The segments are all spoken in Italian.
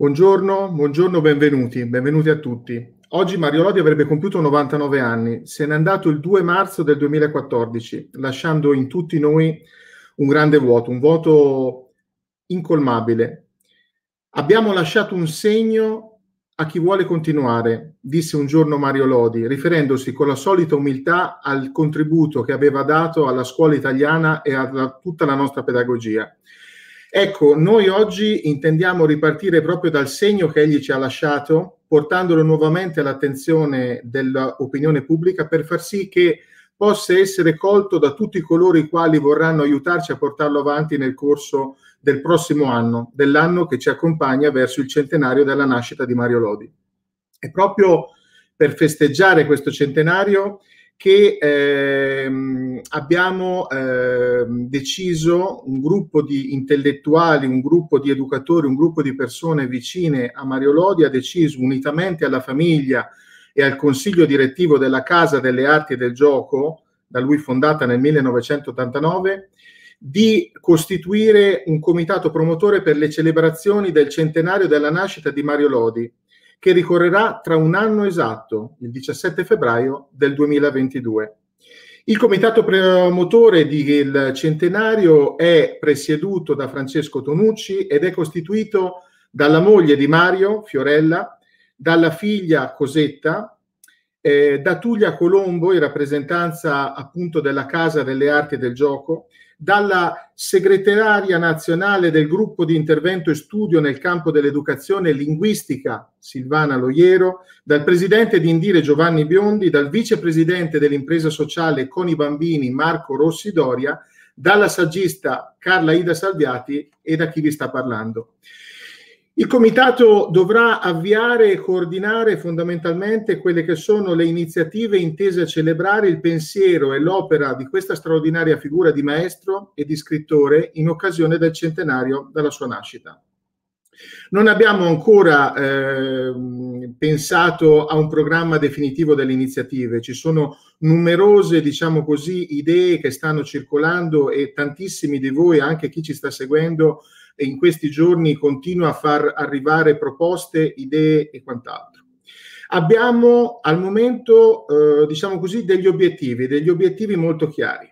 Buongiorno, buongiorno, benvenuti, benvenuti a tutti. Oggi Mario Lodi avrebbe compiuto 99 anni, se n'è andato il 2 marzo del 2014, lasciando in tutti noi un grande vuoto, un vuoto incolmabile. Abbiamo lasciato un segno a chi vuole continuare, disse un giorno Mario Lodi, riferendosi con la solita umiltà al contributo che aveva dato alla scuola italiana e a tutta la nostra pedagogia. Ecco, noi oggi intendiamo ripartire proprio dal segno che egli ci ha lasciato, portandolo nuovamente all'attenzione dell'opinione pubblica per far sì che possa essere colto da tutti coloro i quali vorranno aiutarci a portarlo avanti nel corso del prossimo anno, dell'anno che ci accompagna verso il centenario della nascita di Mario Lodi. E proprio per festeggiare questo centenario che ehm, abbiamo ehm, deciso, un gruppo di intellettuali, un gruppo di educatori, un gruppo di persone vicine a Mario Lodi ha deciso, unitamente alla famiglia e al consiglio direttivo della Casa delle Arti e del Gioco, da lui fondata nel 1989, di costituire un comitato promotore per le celebrazioni del centenario della nascita di Mario Lodi che ricorrerà tra un anno esatto, il 17 febbraio del 2022. Il comitato promotore del centenario è presieduto da Francesco Tonucci ed è costituito dalla moglie di Mario, Fiorella, dalla figlia Cosetta, eh, da Tullia Colombo in rappresentanza appunto della Casa delle Arti e del Gioco dalla segretaria nazionale del gruppo di intervento e studio nel campo dell'educazione linguistica Silvana Loiero, dal presidente di Indire Giovanni Biondi, dal vicepresidente dell'impresa sociale con i bambini Marco Rossi Doria, dalla saggista Carla Ida Salviati e da chi vi sta parlando. Il Comitato dovrà avviare e coordinare fondamentalmente quelle che sono le iniziative intese a celebrare il pensiero e l'opera di questa straordinaria figura di maestro e di scrittore in occasione del centenario della sua nascita. Non abbiamo ancora eh, pensato a un programma definitivo delle iniziative, ci sono numerose, diciamo così, idee che stanno circolando e tantissimi di voi, anche chi ci sta seguendo, in questi giorni continua a far arrivare proposte, idee e quant'altro. Abbiamo al momento, eh, diciamo così, degli obiettivi, degli obiettivi molto chiari.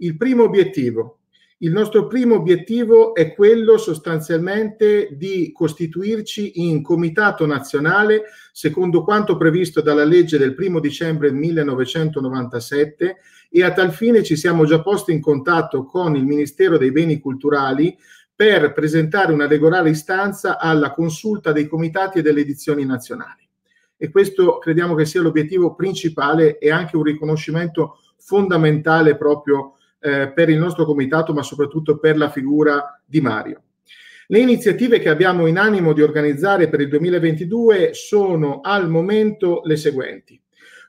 Il primo obiettivo, il nostro primo obiettivo è quello sostanzialmente di costituirci in comitato nazionale, secondo quanto previsto dalla legge del primo dicembre 1997, e a tal fine ci siamo già posti in contatto con il Ministero dei Beni Culturali per presentare una regolare istanza alla consulta dei comitati e delle edizioni nazionali. E questo crediamo che sia l'obiettivo principale e anche un riconoscimento fondamentale proprio eh, per il nostro comitato, ma soprattutto per la figura di Mario. Le iniziative che abbiamo in animo di organizzare per il 2022 sono al momento le seguenti.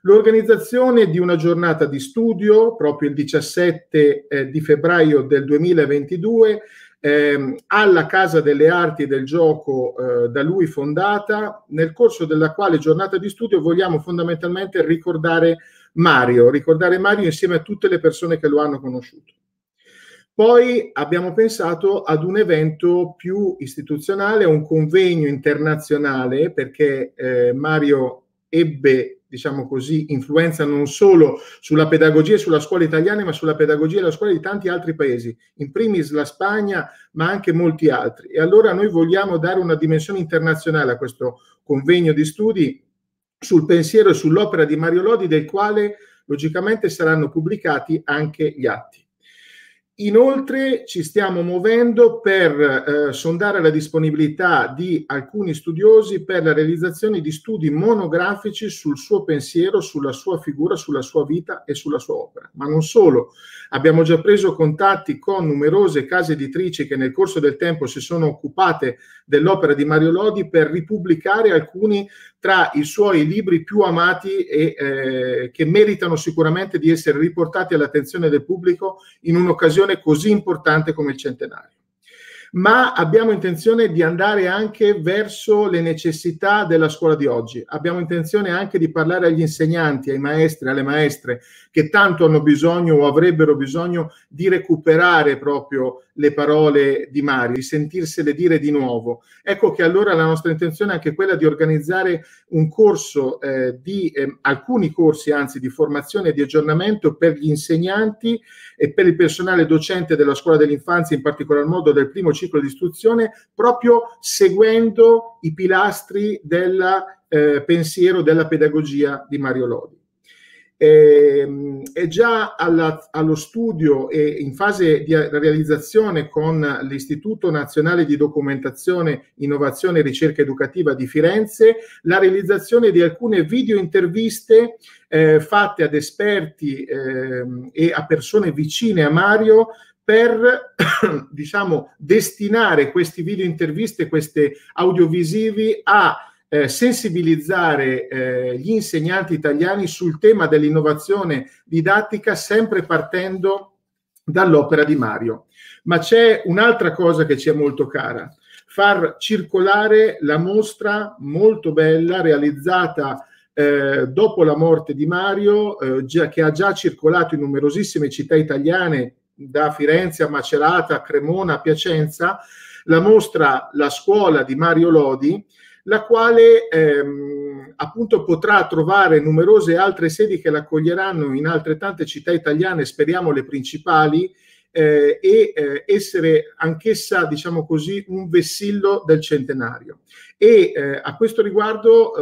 L'organizzazione di una giornata di studio proprio il 17 eh, di febbraio del 2022 eh, alla Casa delle Arti del Gioco eh, da lui fondata, nel corso della quale giornata di studio vogliamo fondamentalmente ricordare Mario, ricordare Mario insieme a tutte le persone che lo hanno conosciuto. Poi abbiamo pensato ad un evento più istituzionale, un convegno internazionale, perché eh, Mario ebbe diciamo così, influenza non solo sulla pedagogia e sulla scuola italiana, ma sulla pedagogia e la scuola di tanti altri paesi, in primis la Spagna, ma anche molti altri. E allora noi vogliamo dare una dimensione internazionale a questo convegno di studi sul pensiero e sull'opera di Mario Lodi, del quale logicamente saranno pubblicati anche gli atti. Inoltre ci stiamo muovendo per eh, sondare la disponibilità di alcuni studiosi per la realizzazione di studi monografici sul suo pensiero, sulla sua figura, sulla sua vita e sulla sua opera. Ma non solo, abbiamo già preso contatti con numerose case editrici che nel corso del tempo si sono occupate dell'opera di Mario Lodi per ripubblicare alcuni tra i suoi libri più amati e eh, che meritano sicuramente di essere riportati all'attenzione del pubblico in un'occasione occasione così importante come il centenario. Ma abbiamo intenzione di andare anche verso le necessità della scuola di oggi. Abbiamo intenzione anche di parlare agli insegnanti, ai maestri, alle maestre, che tanto hanno bisogno o avrebbero bisogno di recuperare proprio le parole di Mario, di sentirsele dire di nuovo. Ecco che allora la nostra intenzione è anche quella di organizzare un corso eh, di eh, alcuni corsi, anzi di formazione e di aggiornamento per gli insegnanti e per il personale docente della scuola dell'infanzia, in particolar modo del primo ciclo di istruzione, proprio seguendo i pilastri del eh, pensiero della pedagogia di Mario Lodi. Ehm, è già alla, allo studio e in fase di realizzazione con l'Istituto Nazionale di Documentazione, Innovazione e Ricerca Educativa di Firenze la realizzazione di alcune video interviste eh, fatte ad esperti eh, e a persone vicine a Mario per diciamo destinare questi video interviste, queste audiovisivi a eh, sensibilizzare eh, gli insegnanti italiani sul tema dell'innovazione didattica sempre partendo dall'opera di Mario. Ma c'è un'altra cosa che ci è molto cara, far circolare la mostra molto bella realizzata eh, dopo la morte di Mario, eh, già, che ha già circolato in numerosissime città italiane, da Firenze a Macerata, a Cremona, a Piacenza, la mostra La scuola di Mario Lodi, la quale ehm, appunto potrà trovare numerose altre sedi che l'accoglieranno in altre tante città italiane, speriamo le principali, eh, e eh, essere anch'essa, diciamo così, un vessillo del centenario. E eh, a questo riguardo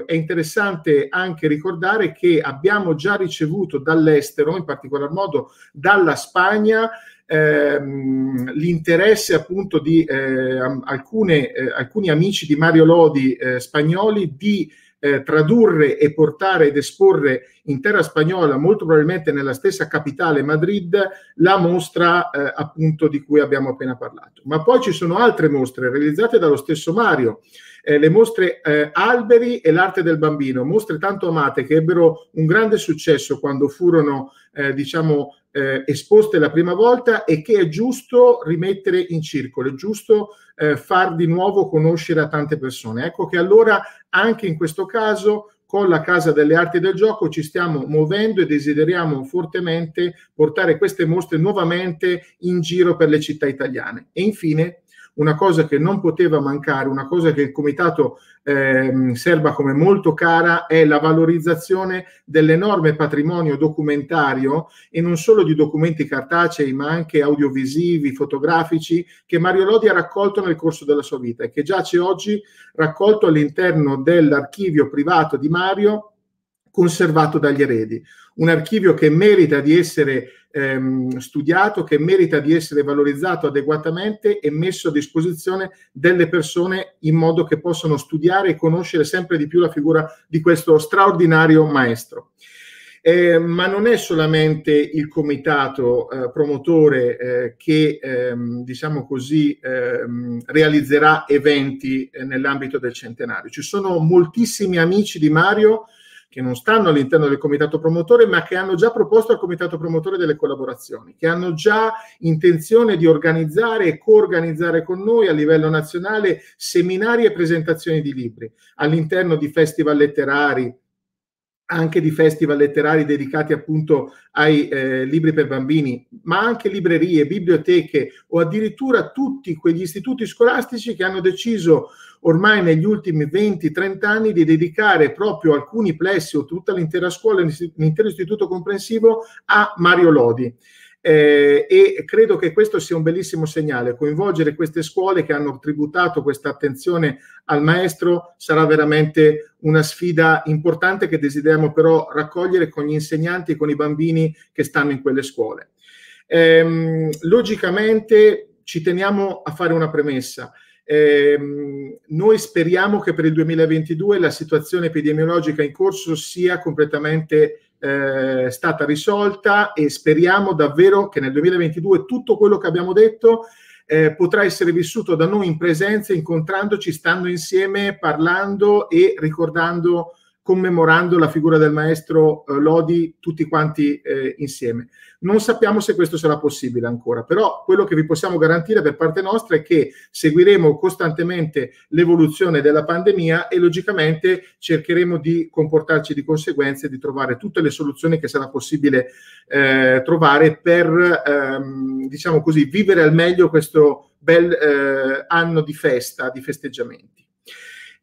eh, è interessante anche ricordare che abbiamo già ricevuto dall'estero, in particolar modo dalla Spagna, ehm, l'interesse appunto di eh, alcune, eh, alcuni amici di Mario Lodi eh, spagnoli di eh, tradurre e portare ed esporre in terra spagnola, molto probabilmente nella stessa capitale Madrid, la mostra eh, appunto di cui abbiamo appena parlato. Ma poi ci sono altre mostre realizzate dallo stesso Mario. Eh, le mostre eh, Alberi e l'arte del bambino, mostre tanto amate che ebbero un grande successo quando furono eh, diciamo eh, esposte la prima volta e che è giusto rimettere in circolo, è giusto eh, far di nuovo conoscere a tante persone. Ecco che allora anche in questo caso con la Casa delle Arti del Gioco ci stiamo muovendo e desideriamo fortemente portare queste mostre nuovamente in giro per le città italiane. E infine, una cosa che non poteva mancare, una cosa che il Comitato eh, serba come molto cara è la valorizzazione dell'enorme patrimonio documentario e non solo di documenti cartacei ma anche audiovisivi, fotografici che Mario Lodi ha raccolto nel corso della sua vita e che giace oggi raccolto all'interno dell'archivio privato di Mario conservato dagli eredi. Un archivio che merita di essere ehm, studiato, che merita di essere valorizzato adeguatamente e messo a disposizione delle persone in modo che possano studiare e conoscere sempre di più la figura di questo straordinario maestro. Eh, ma non è solamente il comitato eh, promotore eh, che, ehm, diciamo così, ehm, realizzerà eventi eh, nell'ambito del centenario. Ci sono moltissimi amici di Mario che non stanno all'interno del comitato promotore, ma che hanno già proposto al comitato promotore delle collaborazioni, che hanno già intenzione di organizzare e coorganizzare con noi a livello nazionale seminari e presentazioni di libri all'interno di festival letterari, anche di festival letterari dedicati appunto ai eh, libri per bambini, ma anche librerie, biblioteche o addirittura tutti quegli istituti scolastici che hanno deciso ormai negli ultimi 20-30 anni di dedicare proprio alcuni plessi o tutta l'intera scuola, l'intero istituto comprensivo a Mario Lodi. Eh, e credo che questo sia un bellissimo segnale. Coinvolgere queste scuole che hanno tributato questa attenzione al maestro sarà veramente una sfida importante che desideriamo però raccogliere con gli insegnanti e con i bambini che stanno in quelle scuole. Eh, logicamente ci teniamo a fare una premessa. Eh, noi speriamo che per il 2022 la situazione epidemiologica in corso sia completamente eh, stata risolta e speriamo davvero che nel 2022 tutto quello che abbiamo detto eh, potrà essere vissuto da noi in presenza, incontrandoci, stando insieme, parlando e ricordando, commemorando la figura del maestro eh, Lodi tutti quanti eh, insieme. Non sappiamo se questo sarà possibile ancora, però quello che vi possiamo garantire per parte nostra è che seguiremo costantemente l'evoluzione della pandemia e logicamente cercheremo di comportarci di conseguenza e di trovare tutte le soluzioni che sarà possibile eh, trovare per, ehm, diciamo così, vivere al meglio questo bel eh, anno di festa, di festeggiamenti.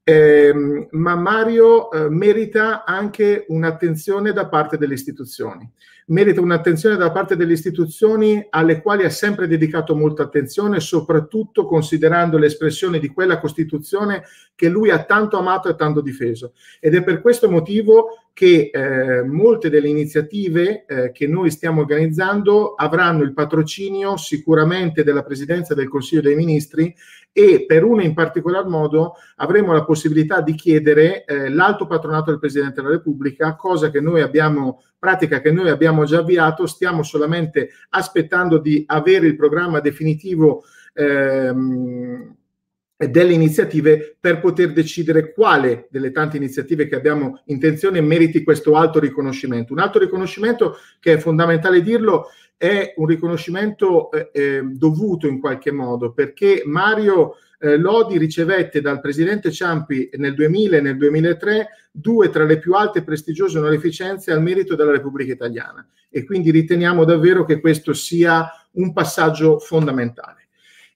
Eh, ma Mario eh, merita anche un'attenzione da parte delle istituzioni merita un'attenzione da parte delle istituzioni alle quali ha sempre dedicato molta attenzione, soprattutto considerando l'espressione di quella Costituzione che lui ha tanto amato e tanto difeso. Ed è per questo motivo che eh, molte delle iniziative eh, che noi stiamo organizzando avranno il patrocinio sicuramente della Presidenza del Consiglio dei Ministri e per una in particolar modo avremo la possibilità di chiedere eh, l'alto patronato del Presidente della Repubblica, cosa che noi abbiamo, pratica che noi abbiamo già avviato, stiamo solamente aspettando di avere il programma definitivo. Ehm, delle iniziative per poter decidere quale delle tante iniziative che abbiamo intenzione meriti questo alto riconoscimento. Un alto riconoscimento che è fondamentale dirlo, è un riconoscimento eh, ehm, dovuto in qualche modo perché Mario eh, Lodi ricevette dal presidente Ciampi nel 2000 e nel 2003 due tra le più alte e prestigiose onorificenze al merito della Repubblica Italiana e quindi riteniamo davvero che questo sia un passaggio fondamentale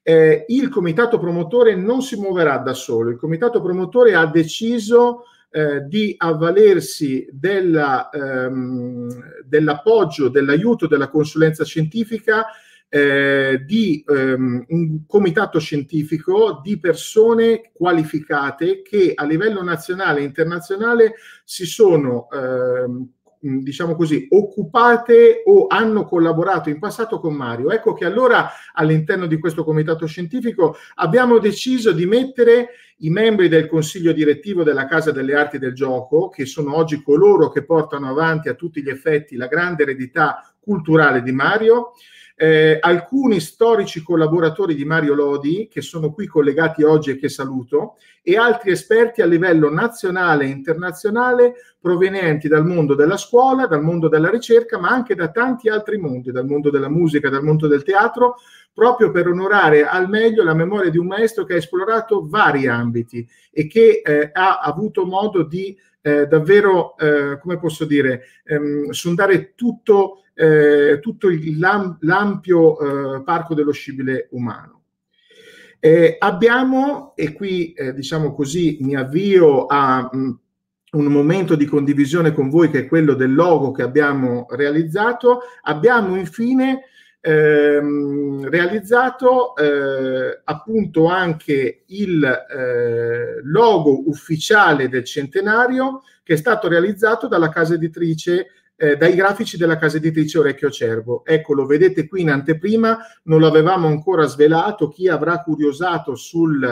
eh, il comitato promotore non si muoverà da solo, il comitato promotore ha deciso eh, di avvalersi della, ehm, dell'appoggio, dell'aiuto della consulenza scientifica eh, di ehm, un comitato scientifico di persone qualificate che a livello nazionale e internazionale si sono ehm, diciamo così, occupate o hanno collaborato in passato con Mario. Ecco che allora all'interno di questo comitato scientifico abbiamo deciso di mettere i membri del consiglio direttivo della Casa delle Arti del Gioco, che sono oggi coloro che portano avanti a tutti gli effetti la grande eredità culturale di Mario, eh, alcuni storici collaboratori di Mario Lodi, che sono qui collegati oggi e che saluto, e altri esperti a livello nazionale e internazionale provenienti dal mondo della scuola, dal mondo della ricerca, ma anche da tanti altri mondi, dal mondo della musica, dal mondo del teatro, proprio per onorare al meglio la memoria di un maestro che ha esplorato vari ambiti e che eh, ha avuto modo di eh, davvero, eh, come posso dire, ehm, sondare tutto eh, tutto il, l'ampio eh, parco dello scibile umano. Eh, abbiamo, e qui eh, diciamo così mi avvio a mh, mm, un momento di condivisione con voi che è quello del logo che abbiamo realizzato, abbiamo infine ehm, realizzato eh, appunto anche il eh, logo ufficiale del centenario che è stato realizzato dalla casa editrice eh, dai grafici della casa editrice Orecchio Cervo. Ecco, lo vedete qui in anteprima, non l'avevamo ancora svelato, chi avrà curiosato sul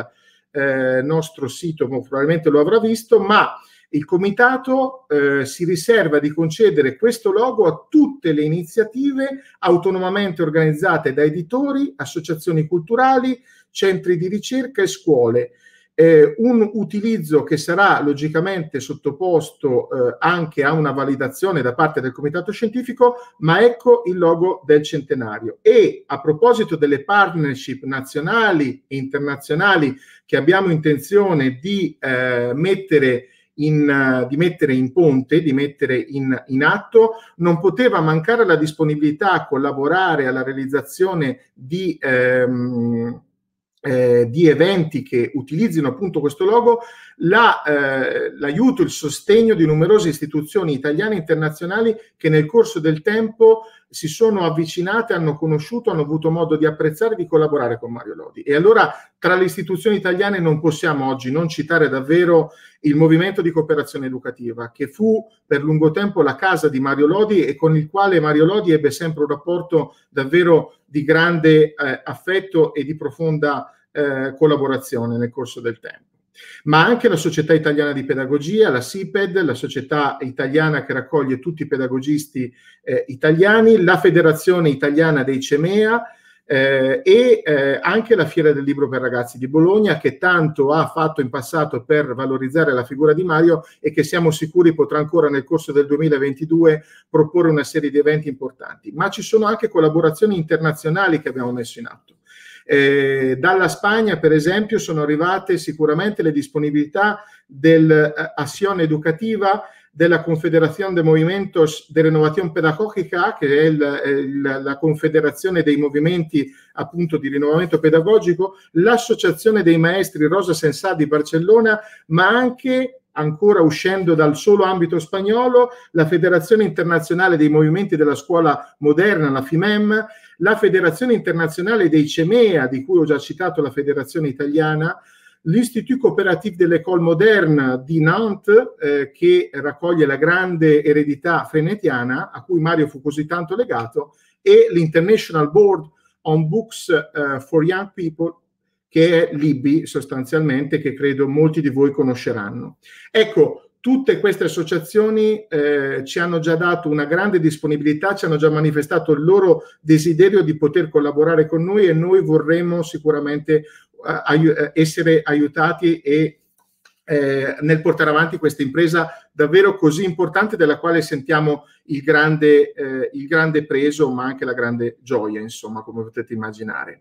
eh, nostro sito probabilmente lo avrà visto, ma il comitato eh, si riserva di concedere questo logo a tutte le iniziative autonomamente organizzate da editori, associazioni culturali, centri di ricerca e scuole eh, un utilizzo che sarà logicamente sottoposto eh, anche a una validazione da parte del comitato scientifico, ma ecco il logo del centenario. E a proposito delle partnership nazionali e internazionali che abbiamo intenzione di, eh, mettere, in, di mettere in ponte, di mettere in, in atto, non poteva mancare la disponibilità a collaborare alla realizzazione di ehm, eh, di eventi che utilizzino appunto questo logo la, eh, l'aiuto, il sostegno di numerose istituzioni italiane e internazionali che nel corso del tempo si sono avvicinate, hanno conosciuto, hanno avuto modo di apprezzare e di collaborare con Mario Lodi. E allora tra le istituzioni italiane non possiamo oggi non citare davvero il movimento di cooperazione educativa, che fu per lungo tempo la casa di Mario Lodi e con il quale Mario Lodi ebbe sempre un rapporto davvero di grande eh, affetto e di profonda eh, collaborazione nel corso del tempo ma anche la Società Italiana di Pedagogia, la SIPED, la società italiana che raccoglie tutti i pedagogisti eh, italiani, la Federazione Italiana dei CEMEA eh, e eh, anche la Fiera del Libro per Ragazzi di Bologna che tanto ha fatto in passato per valorizzare la figura di Mario e che siamo sicuri potrà ancora nel corso del 2022 proporre una serie di eventi importanti. Ma ci sono anche collaborazioni internazionali che abbiamo messo in atto. Eh, dalla Spagna, per esempio, sono arrivate sicuramente le disponibilità dell'azione eh, educativa della Confederación de Movimientos de Renovación Pedagogica, che è il, il, la Confederazione dei Movimenti appunto di Rinnovamento Pedagogico, l'Associazione dei Maestri Rosa Sensà di Barcellona, ma anche ancora uscendo dal solo ambito spagnolo, la Federazione Internazionale dei Movimenti della Scuola Moderna, la FIMEM, la Federazione Internazionale dei CEMEA, di cui ho già citato la Federazione Italiana, l'Institut Cooperatif de l'École Moderne di Nantes, eh, che raccoglie la grande eredità frenetiana, a cui Mario fu così tanto legato, e l'International Board on Books uh, for Young People, che è Libby sostanzialmente, che credo molti di voi conosceranno. Ecco, tutte queste associazioni eh, ci hanno già dato una grande disponibilità, ci hanno già manifestato il loro desiderio di poter collaborare con noi e noi vorremmo sicuramente eh, eh essere aiutati e, eh, nel portare avanti questa impresa davvero così importante della quale sentiamo il grande, eh, il grande peso ma anche la grande gioia, insomma, come potete immaginare.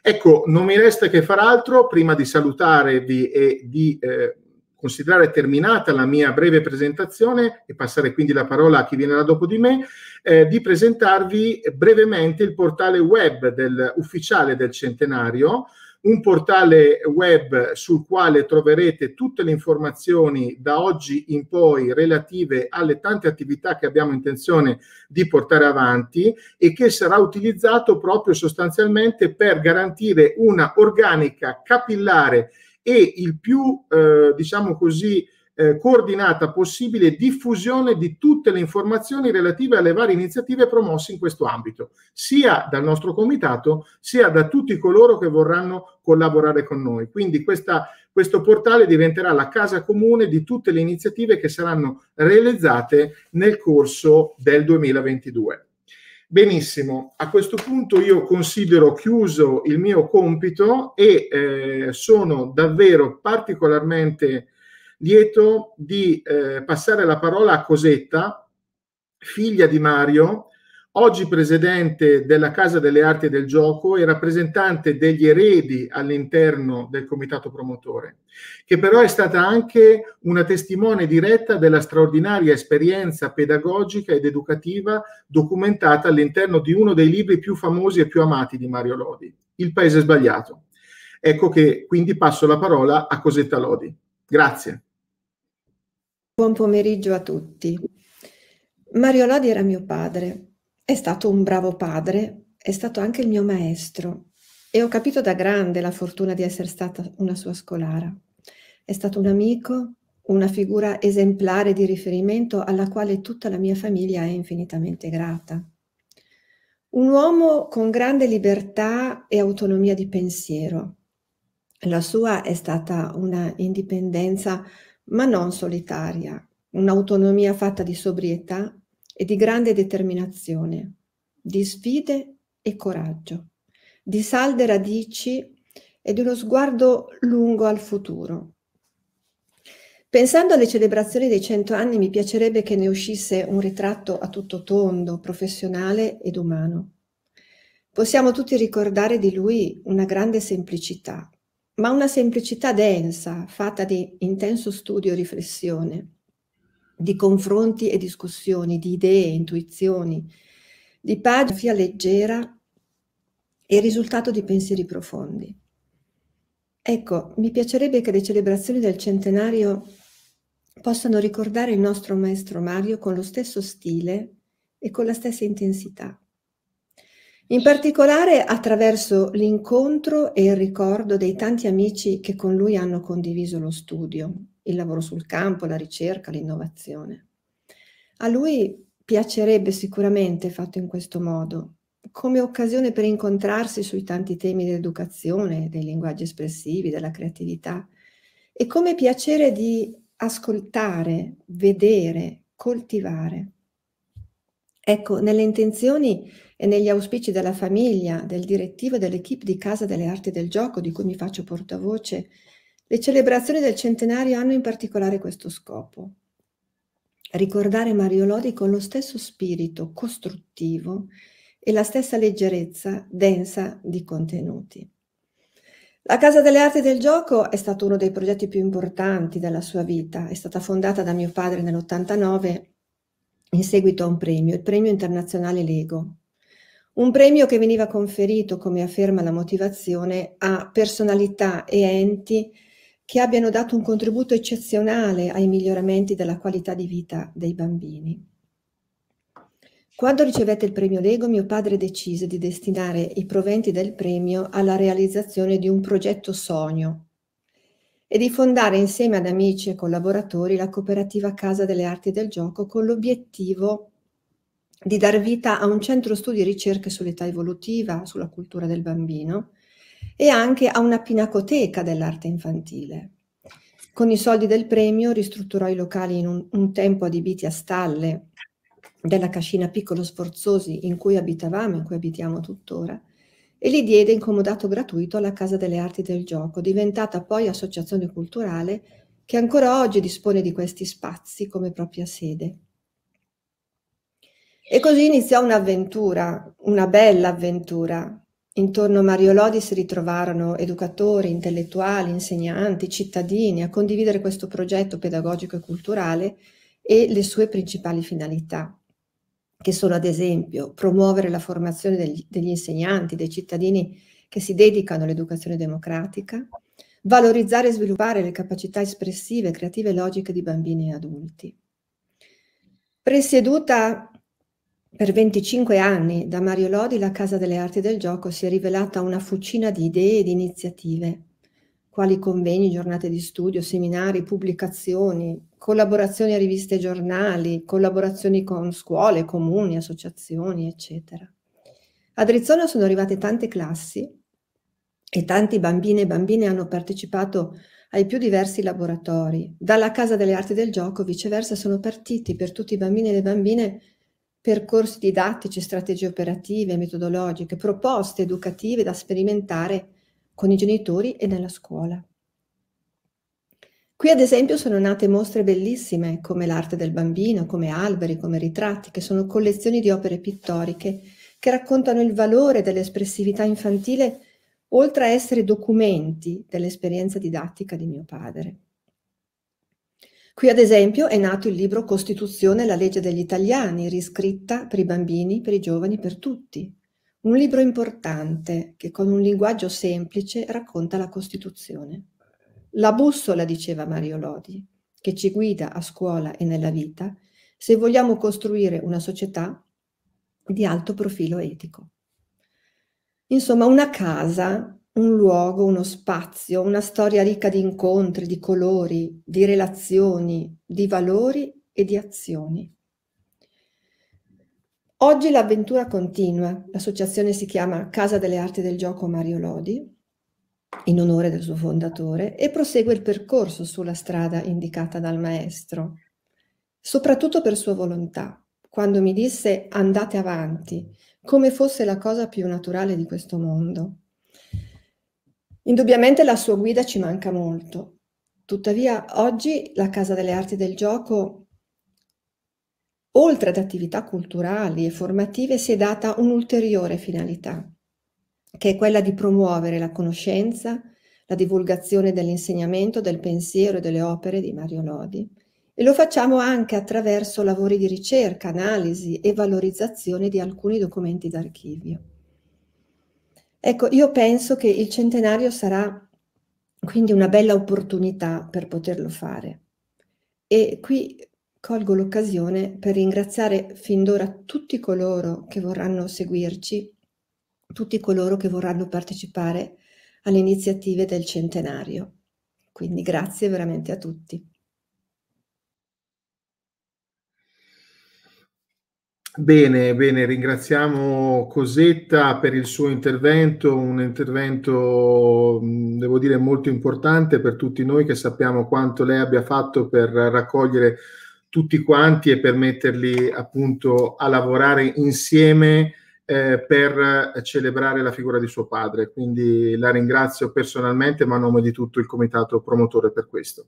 Ecco, non mi resta che far altro prima di salutarvi e di eh, considerare terminata la mia breve presentazione e passare quindi la parola a chi viene dopo di me, eh, di presentarvi brevemente il portale web del, ufficiale del centenario, un portale web sul quale troverete tutte le informazioni da oggi in poi relative alle tante attività che abbiamo intenzione di portare avanti e che sarà utilizzato proprio sostanzialmente per garantire una organica, capillare e il più, eh, diciamo così, eh, coordinata possibile diffusione di tutte le informazioni relative alle varie iniziative promosse in questo ambito, sia dal nostro comitato sia da tutti coloro che vorranno collaborare con noi. Quindi questa, questo portale diventerà la casa comune di tutte le iniziative che saranno realizzate nel corso del 2022. Benissimo, a questo punto io considero chiuso il mio compito e eh, sono davvero particolarmente lieto di eh, passare la parola a Cosetta, figlia di Mario, oggi presidente della Casa delle Arti e del Gioco e rappresentante degli eredi all'interno del comitato promotore, che però è stata anche una testimone diretta della straordinaria esperienza pedagogica ed educativa documentata all'interno di uno dei libri più famosi e più amati di Mario Lodi, Il Paese Sbagliato. Ecco che quindi passo la parola a Cosetta Lodi. Grazie. Buon pomeriggio a tutti. Mario Lodi era mio padre, è stato un bravo padre, è stato anche il mio maestro e ho capito da grande la fortuna di essere stata una sua scolara. È stato un amico, una figura esemplare di riferimento alla quale tutta la mia famiglia è infinitamente grata. Un uomo con grande libertà e autonomia di pensiero. La sua è stata una indipendenza, ma non solitaria, un'autonomia fatta di sobrietà e di grande determinazione, di sfide e coraggio, di salde radici e di uno sguardo lungo al futuro. Pensando alle celebrazioni dei cento anni, mi piacerebbe che ne uscisse un ritratto a tutto tondo, professionale ed umano. Possiamo tutti ricordare di lui una grande semplicità, ma una semplicità densa, fatta di intenso studio e riflessione di confronti e discussioni, di idee, intuizioni, di pagina leggera e risultato di pensieri profondi. Ecco, mi piacerebbe che le celebrazioni del centenario possano ricordare il nostro maestro Mario con lo stesso stile e con la stessa intensità. In particolare attraverso l'incontro e il ricordo dei tanti amici che con lui hanno condiviso lo studio, il lavoro sul campo, la ricerca, l'innovazione. A lui piacerebbe sicuramente fatto in questo modo, come occasione per incontrarsi sui tanti temi dell'educazione, dei linguaggi espressivi, della creatività e come piacere di ascoltare, vedere, coltivare. Ecco, nelle intenzioni e negli auspici della famiglia, del direttivo e dell'equipe di Casa delle Arti del Gioco, di cui mi faccio portavoce, le celebrazioni del centenario hanno in particolare questo scopo. Ricordare Mario Lodi con lo stesso spirito costruttivo e la stessa leggerezza densa di contenuti. La Casa delle Arti del Gioco è stato uno dei progetti più importanti della sua vita. È stata fondata da mio padre nell'89 in seguito a un premio, il Premio Internazionale Lego, un premio che veniva conferito, come afferma la motivazione, a personalità e enti che abbiano dato un contributo eccezionale ai miglioramenti della qualità di vita dei bambini. Quando ricevette il premio Lego, mio padre decise di destinare i proventi del premio alla realizzazione di un progetto sogno e di fondare insieme ad amici e collaboratori la cooperativa Casa delle Arti del Gioco con l'obiettivo di di dar vita a un centro studi e ricerche sull'età evolutiva, sulla cultura del bambino e anche a una pinacoteca dell'arte infantile. Con i soldi del premio ristrutturò i locali in un, un tempo adibiti a stalle della cascina Piccolo Sforzosi in cui abitavamo, in cui abitiamo tuttora, e li diede incomodato gratuito alla Casa delle Arti del Gioco, diventata poi associazione culturale che ancora oggi dispone di questi spazi come propria sede. E così iniziò un'avventura, una bella avventura. Intorno a Mario Lodi si ritrovarono educatori, intellettuali, insegnanti, cittadini a condividere questo progetto pedagogico e culturale e le sue principali finalità, che sono ad esempio promuovere la formazione degli, degli insegnanti, dei cittadini che si dedicano all'educazione democratica, valorizzare e sviluppare le capacità espressive, creative e logiche di bambini e adulti. Presieduta per 25 anni da Mario Lodi la Casa delle Arti del Gioco si è rivelata una fucina di idee e di iniziative, quali convegni, giornate di studio, seminari, pubblicazioni, collaborazioni a riviste e giornali, collaborazioni con scuole, comuni, associazioni, eccetera. Ad Rizzona sono arrivate tante classi e tanti bambini e bambine hanno partecipato ai più diversi laboratori. Dalla Casa delle Arti del Gioco, viceversa, sono partiti per tutti i bambini e le bambine percorsi didattici, strategie operative, metodologiche, proposte educative da sperimentare con i genitori e nella scuola. Qui ad esempio sono nate mostre bellissime come l'arte del bambino, come alberi, come ritratti, che sono collezioni di opere pittoriche che raccontano il valore dell'espressività infantile oltre a essere documenti dell'esperienza didattica di mio padre. Qui ad esempio è nato il libro Costituzione la legge degli italiani, riscritta per i bambini, per i giovani, per tutti. Un libro importante che con un linguaggio semplice racconta la Costituzione. La bussola, diceva Mario Lodi, che ci guida a scuola e nella vita, se vogliamo costruire una società di alto profilo etico. Insomma, una casa un luogo, uno spazio, una storia ricca di incontri, di colori, di relazioni, di valori e di azioni. Oggi l'avventura continua, l'associazione si chiama Casa delle Arti del Gioco Mario Lodi, in onore del suo fondatore, e prosegue il percorso sulla strada indicata dal maestro, soprattutto per sua volontà, quando mi disse andate avanti, come fosse la cosa più naturale di questo mondo. Indubbiamente la sua guida ci manca molto. Tuttavia, oggi la Casa delle Arti del Gioco, oltre ad attività culturali e formative, si è data un'ulteriore finalità, che è quella di promuovere la conoscenza, la divulgazione dell'insegnamento, del pensiero e delle opere di Mario Lodi. E lo facciamo anche attraverso lavori di ricerca, analisi e valorizzazione di alcuni documenti d'archivio. Ecco, io penso che il centenario sarà quindi una bella opportunità per poterlo fare. E qui colgo l'occasione per ringraziare fin d'ora tutti coloro che vorranno seguirci, tutti coloro che vorranno partecipare alle iniziative del centenario. Quindi grazie veramente a tutti. Bene, bene, ringraziamo Cosetta per il suo intervento, un intervento mm, devo dire molto importante per tutti noi che sappiamo quanto lei abbia fatto per raccogliere tutti quanti e per metterli appunto a lavorare insieme eh, per eh, celebrare la figura di suo padre. Quindi la ringrazio personalmente, ma a nome di tutto il comitato promotore per questo.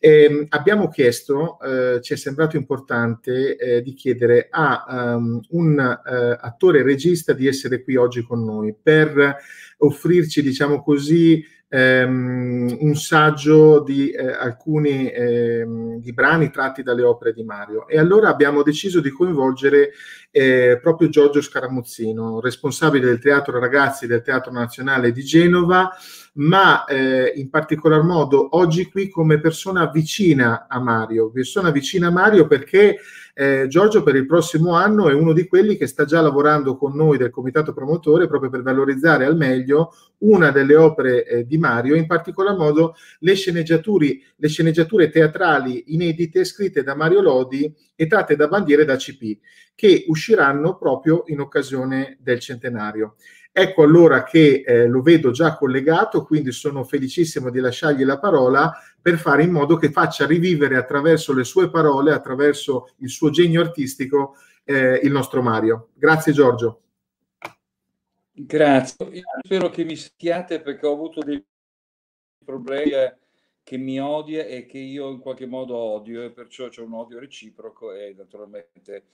Eh, abbiamo chiesto, eh, ci è sembrato importante eh, di chiedere a um, un eh, attore regista di essere qui oggi con noi per offrirci, diciamo così, ehm, un saggio di eh, alcuni ehm, di brani tratti dalle opere di Mario. E allora abbiamo deciso di coinvolgere eh, proprio Giorgio Scaramuzzino, responsabile del Teatro Ragazzi del Teatro Nazionale di Genova, ma eh, in particolar modo oggi qui come persona vicina a Mario, persona vicina a Mario perché eh, Giorgio per il prossimo anno è uno di quelli che sta già lavorando con noi del comitato promotore proprio per valorizzare al meglio una delle opere eh, di Mario, in particolar modo le sceneggiature, le sceneggiature teatrali inedite scritte da Mario Lodi e tratte da bandiere da CP, che usciranno proprio in occasione del centenario. Ecco allora che eh, lo vedo già collegato, quindi sono felicissimo di lasciargli la parola per fare in modo che faccia rivivere attraverso le sue parole, attraverso il suo genio artistico, eh, il nostro Mario. Grazie Giorgio. Grazie, Io spero che mi sentiate perché ho avuto dei problemi eh, che mi odia e che io in qualche modo odio e perciò c'è un odio reciproco e naturalmente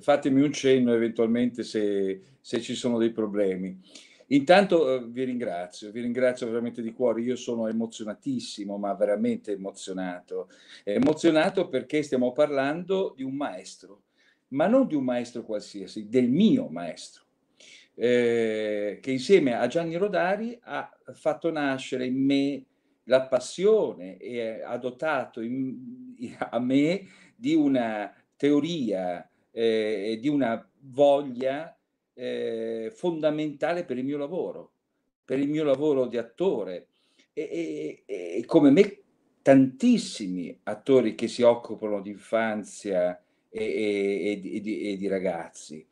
fatemi un cenno eventualmente se, se ci sono dei problemi. Intanto eh, vi ringrazio, vi ringrazio veramente di cuore. Io sono emozionatissimo, ma veramente emozionato. Emozionato perché stiamo parlando di un maestro, ma non di un maestro qualsiasi, del mio maestro. Eh, che insieme a Gianni Rodari ha fatto nascere in me la passione e ha dotato in, a me di una teoria, eh, di una voglia eh, fondamentale per il mio lavoro, per il mio lavoro di attore e, e, e come me tantissimi attori che si occupano di infanzia e, e di, di, ragazzi.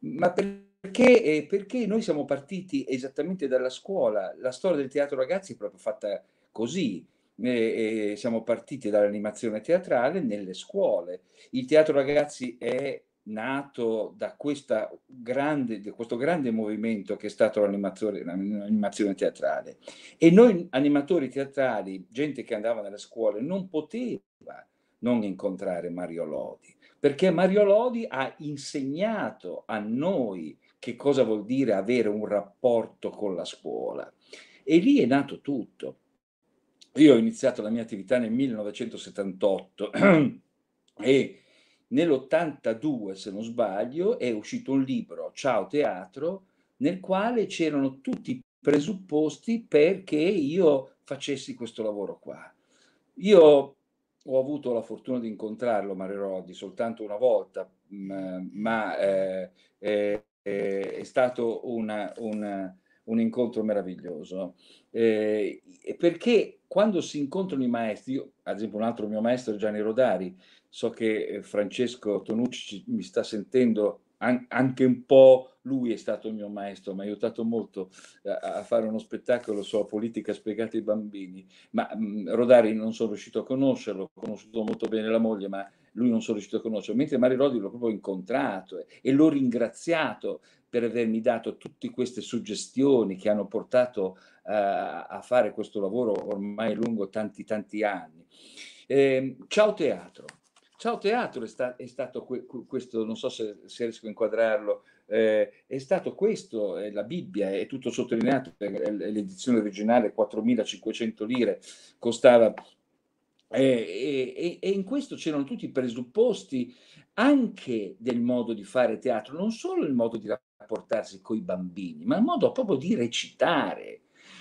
Ma perché, eh, perché noi siamo partiti esattamente dalla scuola? La storia del teatro ragazzi è proprio fatta così. E eh, eh, siamo partiti dall'animazione teatrale nelle scuole. Il teatro ragazzi è nato da grande, questo grande movimento che è stato l'animazione teatrale. E noi animatori teatrali, gente che andava nelle scuole, non poteva non incontrare Mario Lodi, perché Mario Lodi ha insegnato a noi che cosa vuol dire avere un rapporto con la scuola. E lì è nato tutto. Io ho iniziato la mia attività nel 1978 e nell'82, se non sbaglio, è uscito un libro, Ciao Teatro, nel quale c'erano tutti i presupposti perché io facessi questo lavoro qua. Io ho avuto la fortuna di incontrarlo, Mario Rodi, soltanto una volta, mm, ma eh, eh, eh, è stato una, una, un incontro meraviglioso. Eh, perché quando si incontrano i maestri, io, ad esempio un altro mio maestro Gianni Rodari, so che eh, Francesco Tonucci mi sta sentendo an- anche un po', lui è stato il mio maestro, mi ha aiutato molto a, a fare uno spettacolo sulla politica spiegata ai bambini, ma mh, mm, Rodari non sono riuscito a conoscerlo, ho conosciuto molto bene la moglie, ma lui non sono riuscito a conoscere, mentre Mario Rodi l'ho proprio incontrato e l'ho ringraziato per avermi dato tutte queste suggestioni che hanno portato uh, a fare questo lavoro ormai lungo tanti tanti anni. Eh, ciao teatro. Ciao teatro è, sta- è stato que- questo, non so se, se riesco a inquadrarlo, eh, è stato questo, eh, la Bibbia, è tutto sottolineato, l'edizione originale 4.500 lire, costava eh, e, e, e, in questo c'erano tutti i presupposti anche del modo di fare teatro, non solo il modo di rapportarsi con i bambini, ma il modo proprio di recitare.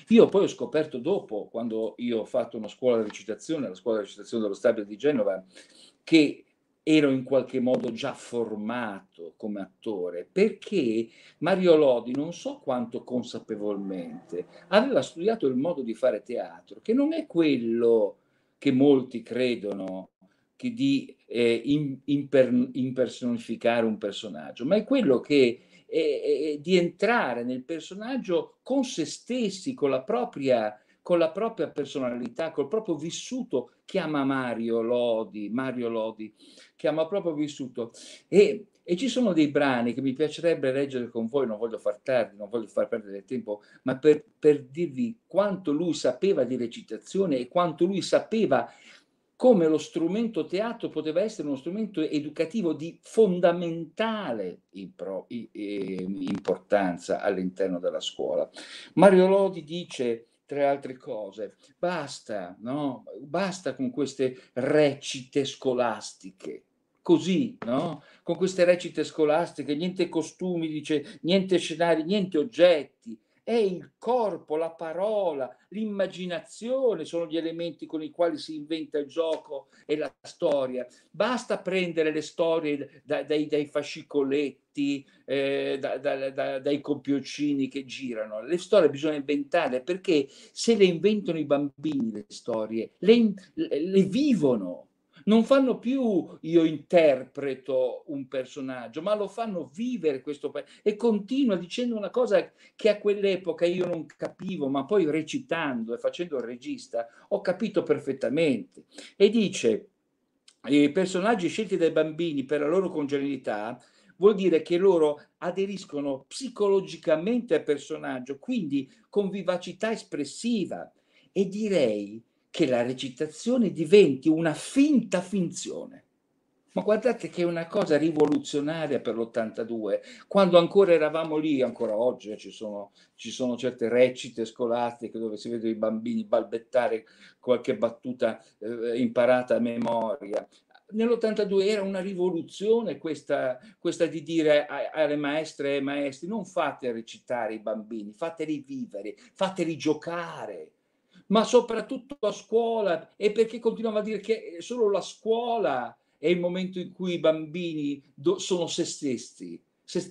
Io poi ho scoperto dopo, quando io ho fatto una scuola di recitazione, la scuola di recitazione dello Stabile di Genova, che ero in qualche modo già formato come attore, perché Mario Lodi, non so quanto consapevolmente, aveva studiato il modo di fare teatro, che non è quello che molti credono che di eh, in, imper, impersonificare un personaggio, ma è quello che è, è di entrare nel personaggio con se stessi, con la propria con la propria personalità, col proprio vissuto, chiama Mario Lodi, Mario Lodi, chiama proprio vissuto. E e ci sono dei brani che mi piacerebbe leggere con voi, non voglio far tardi, non voglio far perdere tempo, ma per, per dirvi quanto lui sapeva di recitazione e quanto lui sapeva come lo strumento teatro poteva essere uno strumento educativo di fondamentale impro, i, i, importanza all'interno della scuola. Mario Lodi dice tra altre cose, basta, no? basta con queste recite scolastiche, così, no? Con queste recite scolastiche, niente costumi, dice, niente scenari, niente oggetti. È il corpo, la parola, l'immaginazione sono gli elementi con i quali si inventa il gioco e la storia. Basta prendere le storie da, dai, dai, fascicoletti, eh, da, da, dai compiocini che girano. Le storie bisogna inventarle perché se le inventano i bambini le storie, le, le vivono non fanno più io interpreto un personaggio, ma lo fanno vivere questo paese e continua dicendo una cosa che a quell'epoca io non capivo, ma poi recitando e facendo il regista ho capito perfettamente. E dice, i personaggi scelti dai bambini per la loro congenialità vuol dire che loro aderiscono psicologicamente al personaggio, quindi con vivacità espressiva e direi che la recitazione diventi una finta finzione. Ma guardate che è una cosa rivoluzionaria per l'82, quando ancora eravamo lì, ancora oggi eh, ci, sono, ci, sono, certe recite scolastiche dove si vedono i bambini balbettare qualche battuta eh, imparata a memoria. Nell'82 era una rivoluzione questa, questa di dire alle maestre e ai maestri non fate recitare i bambini, fateli vivere, fateli giocare ma soprattutto a scuola e perché continuiamo a dire che solo la scuola è il momento in cui i bambini do- sono se stessi.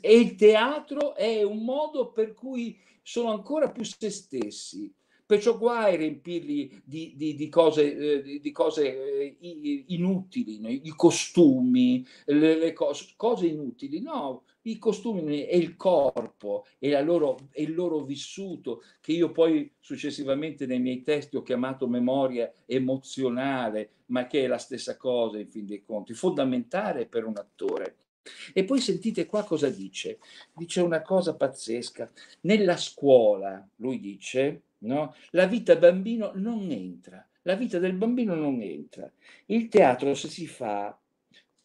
e il teatro è un modo per cui sono ancora più se stessi. Perciò guai riempirli di, di, di cose, eh, di cose eh, inutili, no? i costumi, le, le cose, cose inutili. No, i costumi e il corpo e, loro, il loro vissuto, che io poi successivamente nei miei testi ho chiamato memoria emozionale, ma che è la stessa cosa in fin dei conti, fondamentale per un attore. E poi sentite qua cosa dice. Dice una cosa pazzesca. Nella scuola, lui dice, no? La vita bambino non entra, la vita del bambino non entra. Il teatro se si fa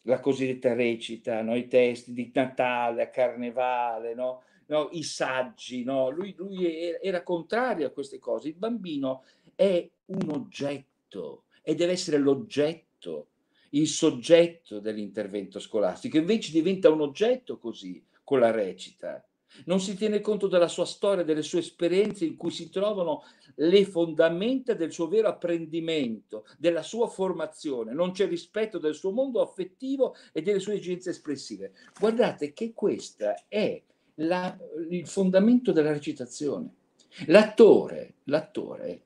la cosiddetta recita, no? i testi di Natale, a Carnevale, no? No, i saggi, no? lui, lui, era contrario a queste cose. Il bambino è un oggetto e deve essere l'oggetto, il soggetto dell'intervento scolastico, invece diventa un oggetto così con la recita non si tiene conto della sua storia, delle sue esperienze in cui si trovano le fondamenta del suo vero apprendimento, della sua formazione, non c'è rispetto del suo mondo affettivo e delle sue esigenze espressive. Guardate che questo è la, il fondamento della recitazione. L'attore, l'attore,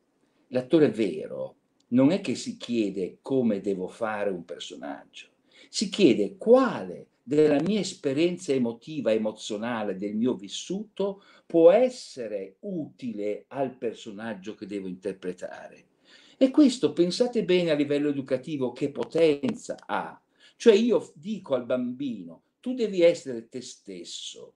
l'attore vero non è che si chiede come devo fare un personaggio, si chiede quale della mia esperienza emotiva, emozionale, del mio vissuto, può essere utile al personaggio che devo interpretare. E questo, pensate bene a livello educativo, che potenza ha. Cioè io dico al bambino, tu devi essere te stesso,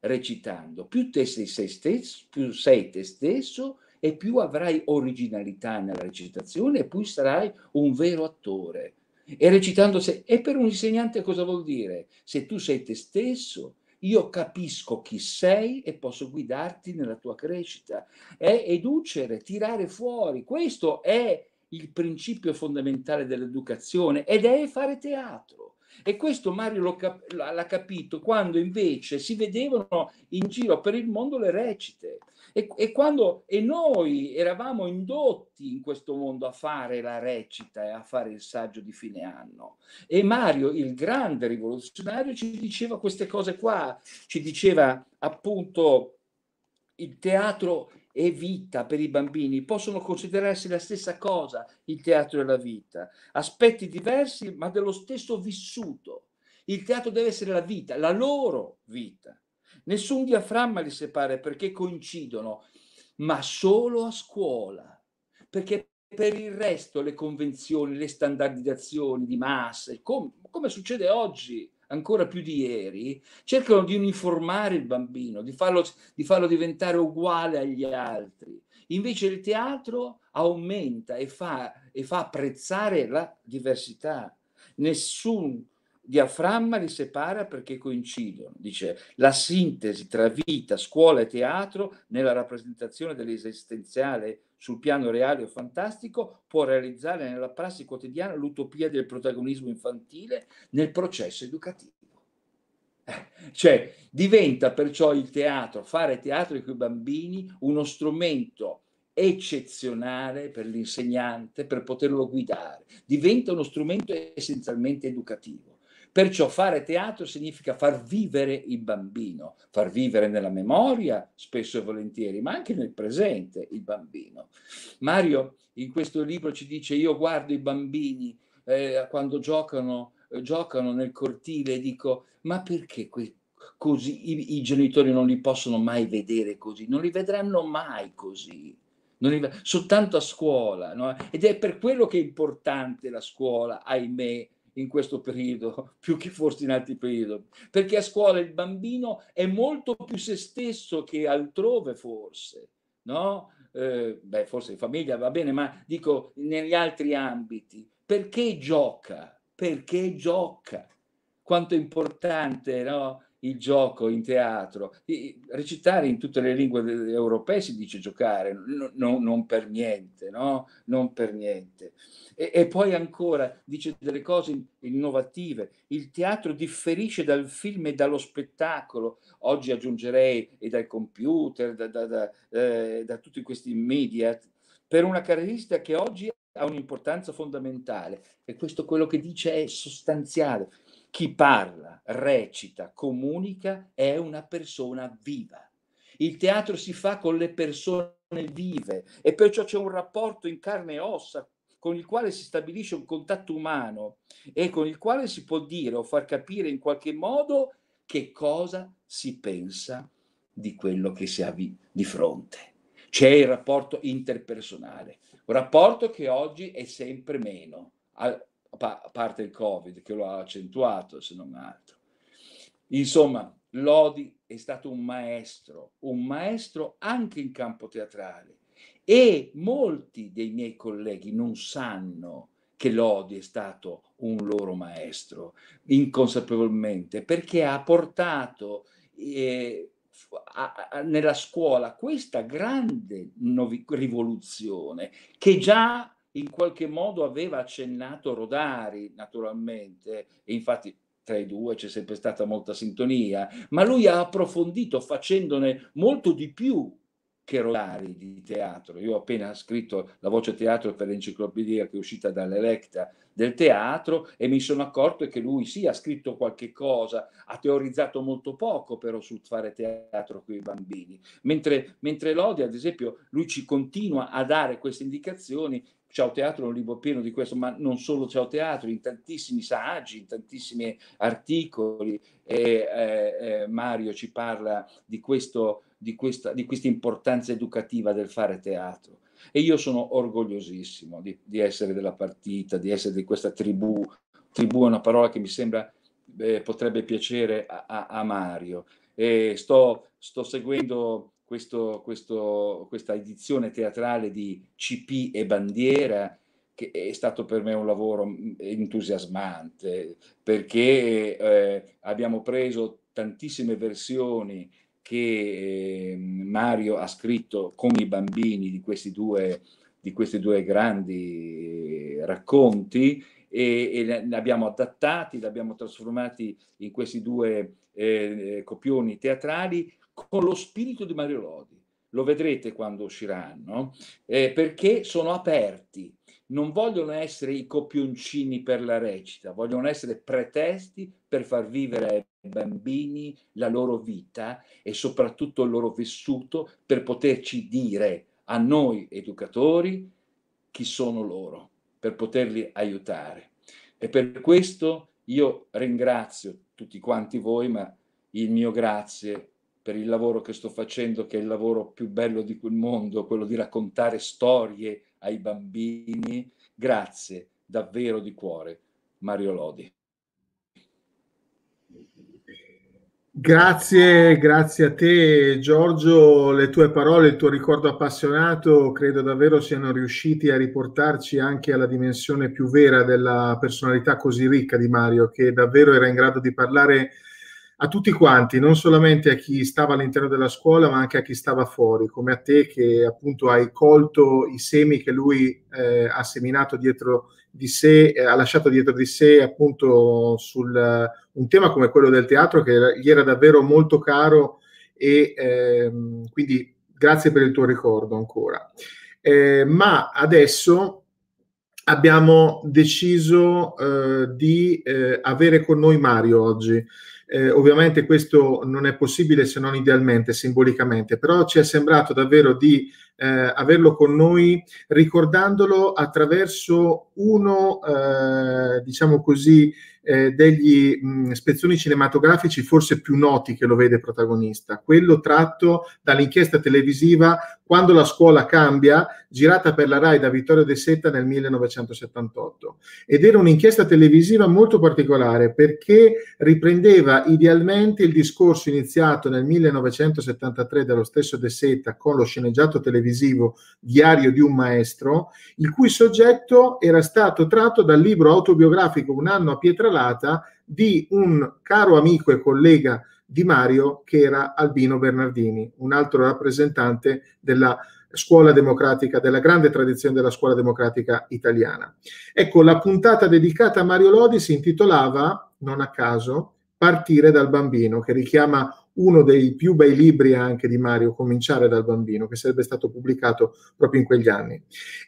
recitando. Più, te sei, sei stesso, più sei te stesso e più avrai originalità nella recitazione e più sarai un vero attore e recitando se e per un insegnante cosa vuol dire? Se tu sei te stesso, io capisco chi sei e posso guidarti nella tua crescita. È educere, tirare fuori. Questo è il principio fondamentale dell'educazione ed è fare teatro. E questo Mario cap- l'ha capito quando invece si vedevano in giro per il mondo le recite. E, e, quando e noi eravamo indotti in questo mondo a fare la recita e a fare il saggio di fine anno. E Mario, il grande rivoluzionario, ci diceva queste cose qua, ci diceva appunto il teatro e vita per i bambini possono considerarsi la stessa cosa, il teatro e la vita, aspetti diversi ma dello stesso vissuto. Il teatro deve essere la vita, la loro vita. Nessun diaframma li separa perché coincidono, ma solo a scuola, perché per il resto le convenzioni, le standardizzazioni di massa, com- come succede oggi, ancora più di ieri, cercano di uniformare il bambino, di farlo, di farlo diventare uguale agli altri. Invece il teatro aumenta e fa, e fa apprezzare la diversità. Nessun diaframma li separa perché coincidono, dice la sintesi tra vita, scuola e teatro nella rappresentazione dell'esistenziale sul piano reale o fantastico può realizzare nella prassi quotidiana l'utopia del protagonismo infantile nel processo educativo. Eh, cioè diventa perciò il teatro, fare teatro con i bambini, uno strumento eccezionale per l'insegnante per poterlo guidare, diventa uno strumento essenzialmente educativo. Perciò fare teatro significa far vivere il bambino, far vivere nella memoria, spesso e volentieri, ma anche nel presente il bambino. Mario in questo libro ci dice io guardo i bambini eh, quando giocano, eh, giocano nel cortile e dico ma perché que- così i, i genitori non li possono mai vedere così, non li vedranno mai così soltanto a scuola. No? Ed è per quello che è importante la scuola, ahimè, in questo periodo, più che forse in altri periodi, perché a scuola il bambino è molto più se stesso che altrove forse, no? Eh, beh, forse in famiglia va bene, ma dico negli altri ambiti, perché gioca? Perché gioca? Quanto è importante, no? il gioco in teatro. Recitare in tutte le lingue europee si dice giocare, no, no, non per niente, no? Non per niente. E, e, poi ancora dice delle cose innovative. Il teatro differisce dal film e dallo spettacolo. Oggi aggiungerei e dal computer, da, da, da, eh, da tutti questi media, per una caratteristica che oggi ha un'importanza fondamentale. E questo quello che dice è sostanziale. Chi parla, recita, comunica è una persona viva. Il teatro si fa con le persone vive e perciò c'è un rapporto in carne e ossa con il quale si stabilisce un contatto umano e con il quale si può dire o far capire in qualche modo che cosa si pensa di quello che si ha di fronte. C'è il rapporto interpersonale, un rapporto che oggi è sempre meno a parte il Covid che lo ha accentuato se non altro. Insomma, Lodi è stato un maestro, un maestro anche in campo teatrale e molti dei miei colleghi non sanno che Lodi è stato un loro maestro inconsapevolmente perché ha portato eh, a, a, nella scuola questa grande rivoluzione che già in qualche modo aveva accennato Rodari, naturalmente, e infatti tra i due c'è sempre stata molta sintonia, ma lui ha approfondito facendone molto di più che cherolari di teatro. Io ho appena scritto la voce teatro per l'enciclopedia che è uscita dall'Electa del teatro e mi sono accorto che lui sì ha scritto qualche cosa, ha teorizzato molto poco però sul fare teatro con i bambini, mentre, mentre Lodi ad esempio lui ci continua a dare queste indicazioni Ciao Teatro è un libro pieno di questo, ma non solo Ciao Teatro, in tantissimi saggi, in tantissimi articoli. E, eh, eh, Mario ci parla di questo di questa, di questa importanza educativa del fare teatro. E io sono orgogliosissimo di, di, essere della partita, di essere di questa tribù. Tribù è una parola che mi sembra eh, potrebbe piacere a, a, a Mario. E sto, sto seguendo questo, questo, questa edizione teatrale di CP e Bandiera, che è stato per me un lavoro mm, entusiasmante, perché eh, abbiamo preso tantissime versioni che ehm, Mario ha scritto con i bambini di questi due, di questi due grandi eh, racconti e, e li abbiamo adattati, li abbiamo trasformati in questi due eh, eh, copioni teatrali con lo spirito di Mario Lodi. Lo vedrete quando usciranno, eh, perché sono aperti, non vogliono essere i copioncini per la recita, vogliono essere pretesti per far vivere bambini la loro vita e soprattutto il loro vissuto per poterci dire a noi educatori chi sono loro, per poterli aiutare. E per questo io ringrazio tutti quanti voi, ma il mio grazie per il lavoro che sto facendo, che è il lavoro più bello di quel mondo, quello di raccontare storie ai bambini. Grazie davvero di cuore, Mario Lodi. Grazie, grazie a te Giorgio, le tue parole, il tuo ricordo appassionato credo davvero siano riusciti a riportarci anche alla dimensione più vera della personalità così ricca di Mario, che davvero era in grado di parlare a tutti quanti, non solamente a chi stava all'interno della scuola, ma anche a chi stava fuori, come a te che appunto hai colto i semi che lui eh, ha seminato dietro di sé, eh, ha lasciato dietro di sé appunto su eh, un tema come quello del teatro che gli era davvero molto caro e ehm, quindi grazie per il tuo ricordo ancora. Eh, ma adesso abbiamo deciso eh, di eh, avere con noi Mario oggi. Eh, ovviamente questo non è possibile se non idealmente, simbolicamente, però ci è sembrato davvero di eh, averlo con noi ricordandolo attraverso uno, eh, diciamo così, eh, degli mh, mm, spezzoni cinematografici forse più noti che lo vede protagonista, quello tratto dall'inchiesta televisiva quando la scuola cambia, girata per la RAI da Vittorio De Setta nel 1978. Ed era un'inchiesta televisiva molto particolare perché riprendeva idealmente il discorso iniziato nel 1973 dallo stesso De Setta con lo sceneggiato televisivo Diario di un maestro, il cui soggetto era stato tratto dal libro autobiografico Un anno a Pietralata di un caro amico e collega di Mario, che era Albino Bernardini, un altro rappresentante della scuola democratica, della grande tradizione della scuola democratica italiana. Ecco, la puntata dedicata a Mario Lodi si intitolava, non a caso, Partire dal bambino, che richiama uno dei più bei libri anche di Mario, Cominciare dal bambino, che sarebbe stato pubblicato proprio in quegli anni.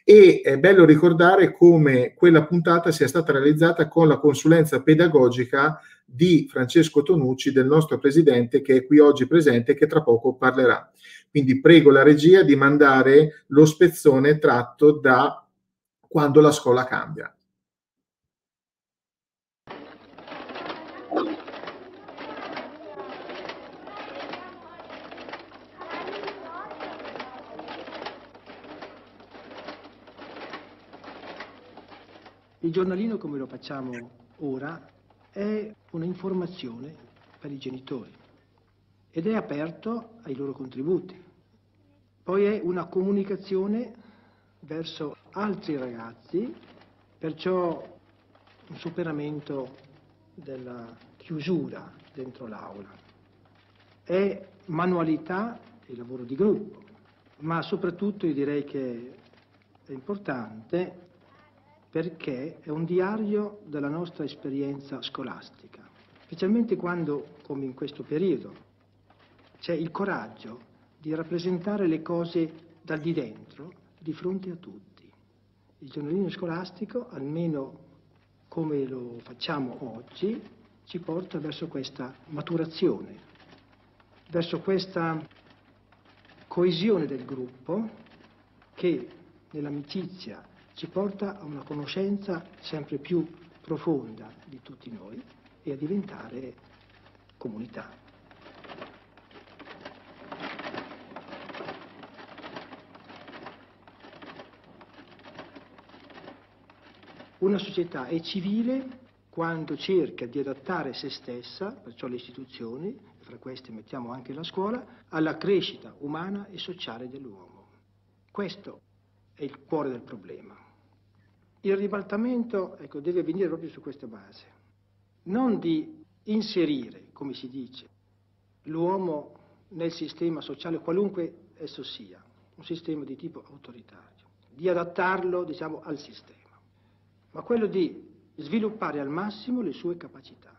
E è eh, bello ricordare come quella puntata sia stata realizzata con la consulenza pedagogica di Francesco Tonucci, del nostro presidente, che è qui oggi presente e che tra poco parlerà. Quindi prego la regia di mandare lo spezzone tratto da quando la scuola cambia. Il giornalino, come lo facciamo ora, è un'informazione per i genitori ed è aperto ai loro contributi. Poi è una comunicazione verso altri ragazzi, perciò un superamento della chiusura dentro l'aula. È manualità e lavoro di gruppo, ma soprattutto io direi che è importante perché è un diario della nostra esperienza scolastica, specialmente quando, come in questo periodo, c'è il coraggio di rappresentare le cose da di dentro, di fronte a tutti. Il giornalino scolastico, almeno come lo facciamo oggi, ci porta verso questa maturazione, verso questa coesione del gruppo che nell'amicizia ci porta a una conoscenza sempre più profonda di tutti noi e a diventare comunità. Una società è civile quando cerca di adattare se stessa, perciò le istituzioni, fra queste mettiamo anche la scuola, alla crescita umana e sociale dell'uomo. Questo è il cuore del problema. Il ribaltamento ecco, deve venire proprio su questa base, non di inserire, come si dice, l'uomo nel sistema sociale, qualunque esso sia, un sistema di tipo autoritario, di adattarlo diciamo, al sistema, ma quello di sviluppare al massimo le sue capacità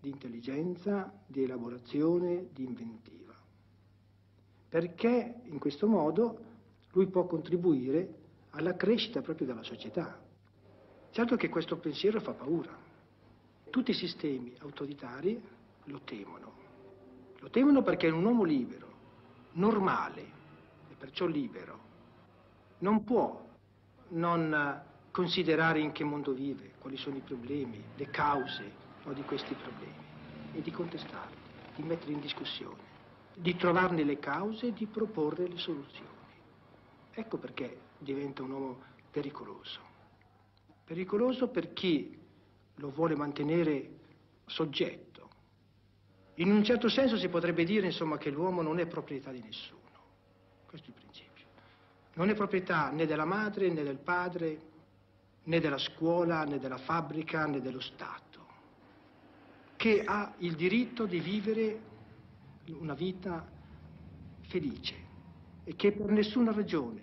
di intelligenza, di elaborazione, di inventiva, perché in questo modo lui può contribuire alla crescita proprio della società, Certo che questo pensiero fa paura. Tutti i sistemi autoritari lo temono. Lo temono perché un uomo libero, normale, e perciò libero, non può non eh, considerare in che mondo vive, quali sono i problemi, le cause no, di questi problemi e di contestarli, di metterli in discussione, di trovarne le cause e di proporre le soluzioni. Ecco perché diventa un uomo pericoloso pericoloso per chi lo vuole mantenere soggetto. In un certo senso si potrebbe dire, insomma, che l'uomo non è proprietà di nessuno. Questo è il principio. Non è proprietà né della madre, né del padre, né della scuola, né della fabbrica, né dello Stato, che ha il diritto di vivere una vita felice e che per nessuna ragione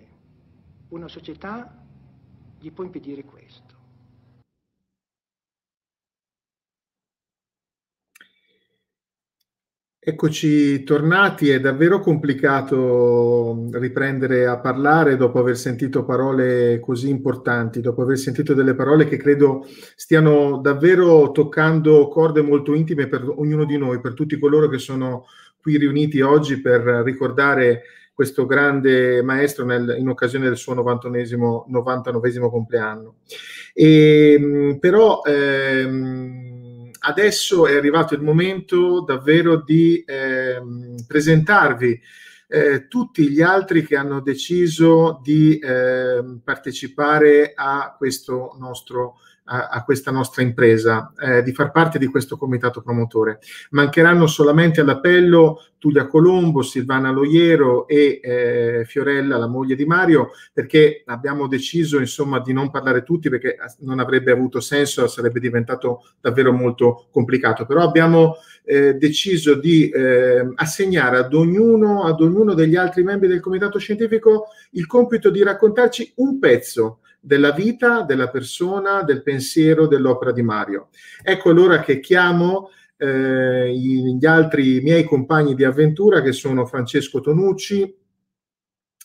una società gli può impedire questo. Eccoci tornati, è davvero complicato mm, riprendere a parlare dopo aver sentito parole così importanti, dopo aver sentito delle parole che credo stiano davvero toccando corde molto intime per ognuno di noi, per tutti coloro che sono qui riuniti oggi per ricordare questo grande maestro nel, in occasione del suo 99 compleanno. E, mm, però ehm, adesso è arrivato il momento davvero di eh, presentarvi eh, tutti gli altri che hanno deciso di ehm, partecipare a questo nostro a, a questa nostra impresa, eh, di far parte di questo comitato promotore. Mancheranno solamente all'appello Tulia Colombo, Silvana Loiero e eh, Fiorella, la moglie di Mario, perché abbiamo deciso insomma di non parlare tutti perché non avrebbe avuto senso, sarebbe diventato davvero molto complicato. Però abbiamo eh, deciso di eh, assegnare ad ognuno, ad ognuno degli altri membri del comitato scientifico il compito di raccontarci un pezzo della vita, della persona, del pensiero, dell'opera di Mario. Ecco allora che chiamo eh, gli altri miei compagni di avventura che sono Francesco Tonucci,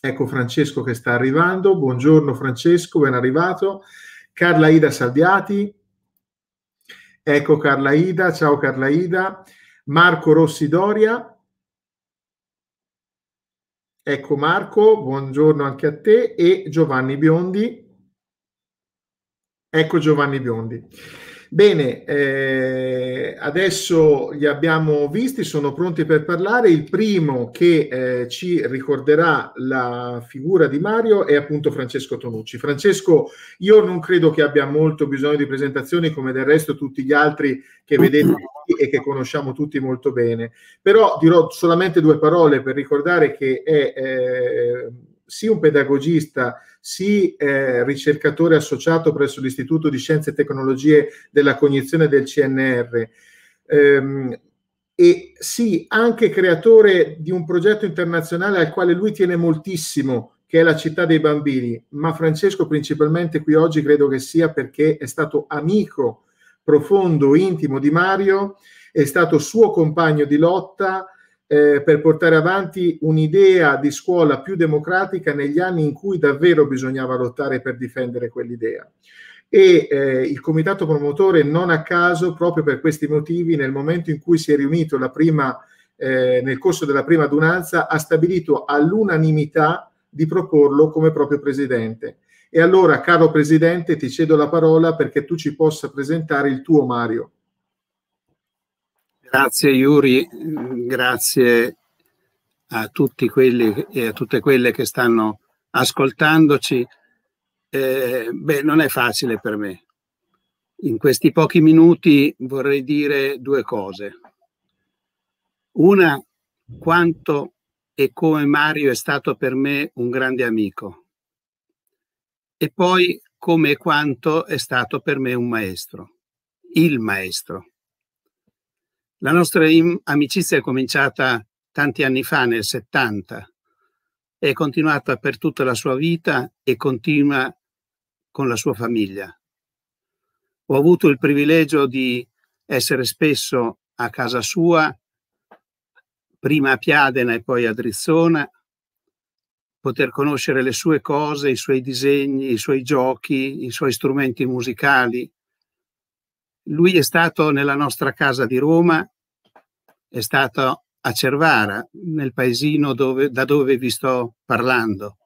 ecco Francesco che sta arrivando, buongiorno Francesco, ben arrivato, Carla Ida Salviati, ecco Carla Ida, ciao Carla Ida, Marco Rossi Doria, Ecco Marco, buongiorno anche a te e Giovanni Biondi. Ecco Giovanni Biondi. Bene, eh, adesso li abbiamo visti, sono pronti per parlare. Il primo che eh, ci ricorderà la figura di Mario è appunto Francesco Tonucci. Francesco, io non credo che abbia molto bisogno di presentazioni, come del resto tutti gli altri che vedete e che conosciamo tutti molto bene. Però dirò solamente due parole per ricordare che è eh, sì un pedagogista, sì eh, ricercatore associato presso l'Istituto di Scienze e Tecnologie della Cognizione del CNR, ehm, e sì anche creatore di un progetto internazionale al quale lui tiene moltissimo, che è la città dei bambini, ma Francesco principalmente qui oggi credo che sia perché è stato amico profondo, intimo di Mario, è stato suo compagno di lotta, eh, per portare avanti un'idea di scuola più democratica negli anni in cui davvero bisognava lottare per difendere quell'idea. E eh, il comitato promotore non a caso, proprio per questi motivi, nel momento in cui si è riunito prima, eh, nel corso della prima adunanza, ha stabilito all'unanimità di proporlo come proprio presidente. E allora, caro presidente, ti cedo la parola perché tu ci possa presentare il tuo Mario. Grazie Yuri, grazie a tutti quelli e a tutte quelle che stanno ascoltandoci. Eh, beh, non è facile per me. In questi pochi minuti vorrei dire due cose. Una, quanto e come Mario è stato per me un grande amico. E poi come e quanto è stato per me un maestro, il maestro. La nostra amicizia è cominciata tanti anni fa, nel 70, è continuata per tutta la sua vita e continua con la sua famiglia. Ho avuto il privilegio di essere spesso a casa sua, prima a Piadena e poi a Drizzona, poter conoscere le sue cose, i suoi disegni, i suoi giochi, i suoi strumenti musicali, lui è stato nella nostra casa di Roma, è stato a Cervara, nel paesino dove, da dove vi sto parlando.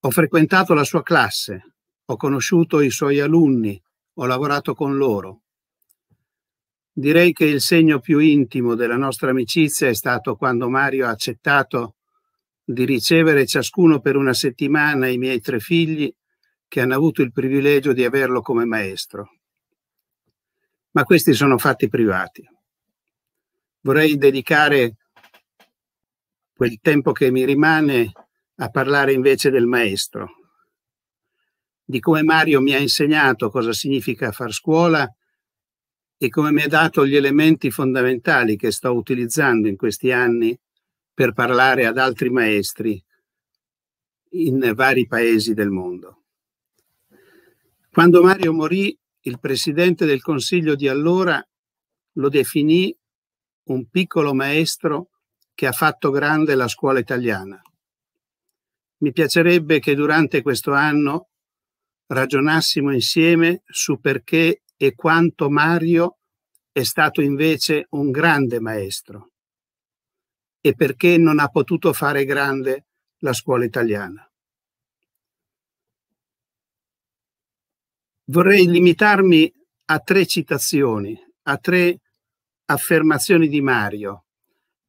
Ho frequentato la sua classe, ho conosciuto i suoi alunni, ho lavorato con loro. Direi che il segno più intimo della nostra amicizia è stato quando Mario ha accettato di ricevere ciascuno per una settimana i miei tre figli che hanno avuto il privilegio di averlo come maestro ma questi sono fatti privati. Vorrei dedicare quel tempo che mi rimane a parlare invece del maestro, di come Mario mi ha insegnato cosa significa far scuola e come mi ha dato gli elementi fondamentali che sto utilizzando in questi anni per parlare ad altri maestri in vari paesi del mondo. Quando Mario morì il presidente del Consiglio di allora lo definì un piccolo maestro che ha fatto grande la scuola italiana. Mi piacerebbe che durante questo anno ragionassimo insieme su perché e quanto Mario è stato invece un grande maestro e perché non ha potuto fare grande la scuola italiana. vorrei limitarmi a tre citazioni, a tre affermazioni di Mario,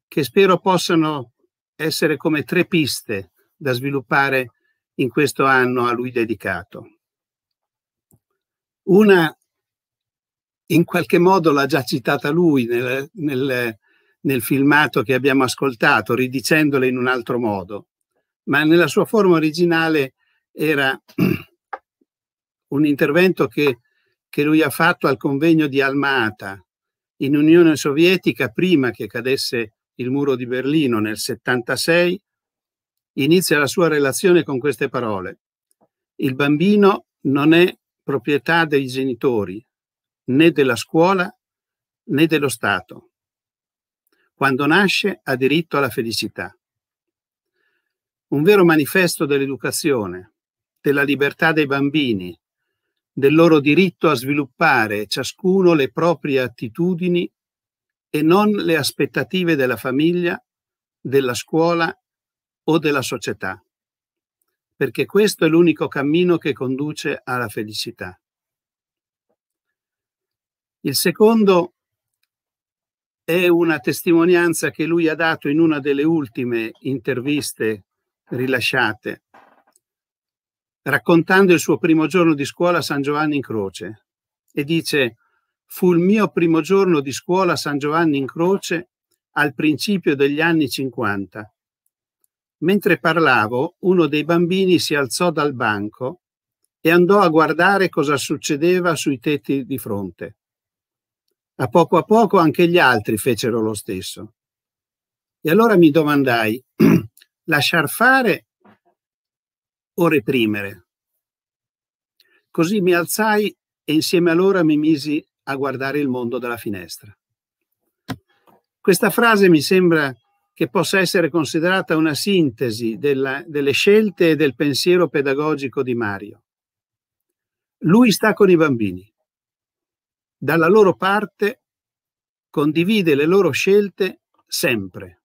che spero possano essere come tre piste da sviluppare in questo anno a lui dedicato. Una, in qualche modo, l'ha già citata lui nel, nel, nel filmato che abbiamo ascoltato, ridicendole in un altro modo, ma nella sua forma originale era un intervento che, che lui ha fatto al convegno di Almata in Unione Sovietica prima che cadesse il muro di Berlino nel 76, inizia la sua relazione con queste parole. Il bambino non è proprietà dei genitori, né della scuola, né dello Stato. Quando nasce ha diritto alla felicità. Un vero manifesto dell'educazione, della libertà dei bambini, del loro diritto a sviluppare ciascuno le proprie attitudini e non le aspettative della famiglia, della scuola o della società, perché questo è l'unico cammino che conduce alla felicità. Il secondo è una testimonianza che lui ha dato in una delle ultime interviste rilasciate raccontando il suo primo giorno di scuola a San Giovanni in Croce e dice fu il mio primo giorno di scuola a San Giovanni in Croce al principio degli anni 50. Mentre parlavo, uno dei bambini si alzò dal banco e andò a guardare cosa succedeva sui tetti di fronte. A poco a poco anche gli altri fecero lo stesso. E allora mi domandai, lasciar fare o reprimere. Così mi alzai e insieme a loro mi misi a guardare il mondo dalla finestra. Questa frase mi sembra che possa essere considerata una sintesi della, delle scelte e del pensiero pedagogico di Mario. Lui sta con i bambini, dalla loro parte condivide le loro scelte sempre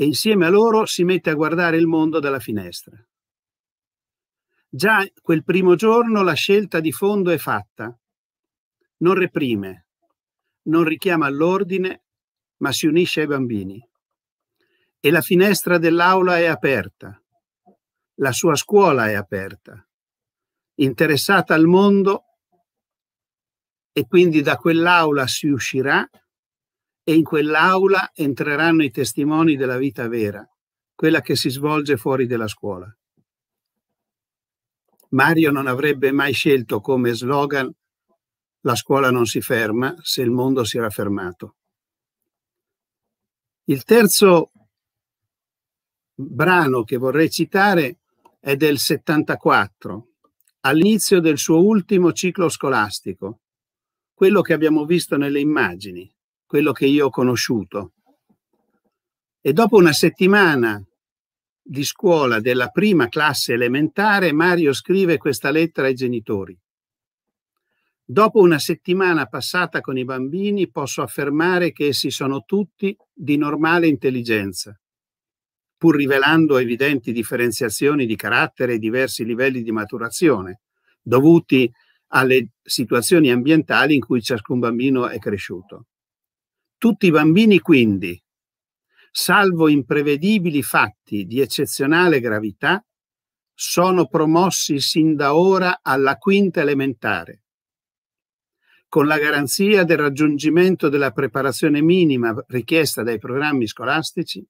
e insieme a loro si mette a guardare il mondo dalla finestra. Già quel primo giorno la scelta di fondo è fatta. Non reprime, non richiama all'ordine, ma si unisce ai bambini. E la finestra dell'aula è aperta. La sua scuola è aperta, interessata al mondo e quindi da quell'aula si uscirà e in quell'aula entreranno i testimoni della vita vera, quella che si svolge fuori della scuola. Mario non avrebbe mai scelto come slogan la scuola non si ferma se il mondo si era fermato. Il terzo brano che vorrei citare è del 74, all'inizio del suo ultimo ciclo scolastico, quello che abbiamo visto nelle immagini, quello che io ho conosciuto. E dopo una settimana di scuola della prima classe elementare, Mario scrive questa lettera ai genitori. Dopo una settimana passata con i bambini, posso affermare che essi sono tutti di normale intelligenza, pur rivelando evidenti differenziazioni di carattere e diversi livelli di maturazione, dovuti alle situazioni ambientali in cui ciascun bambino è cresciuto. Tutti i bambini quindi, salvo imprevedibili fatti di eccezionale gravità, sono promossi sin da ora alla quinta elementare, con la garanzia del raggiungimento della preparazione minima richiesta dai programmi scolastici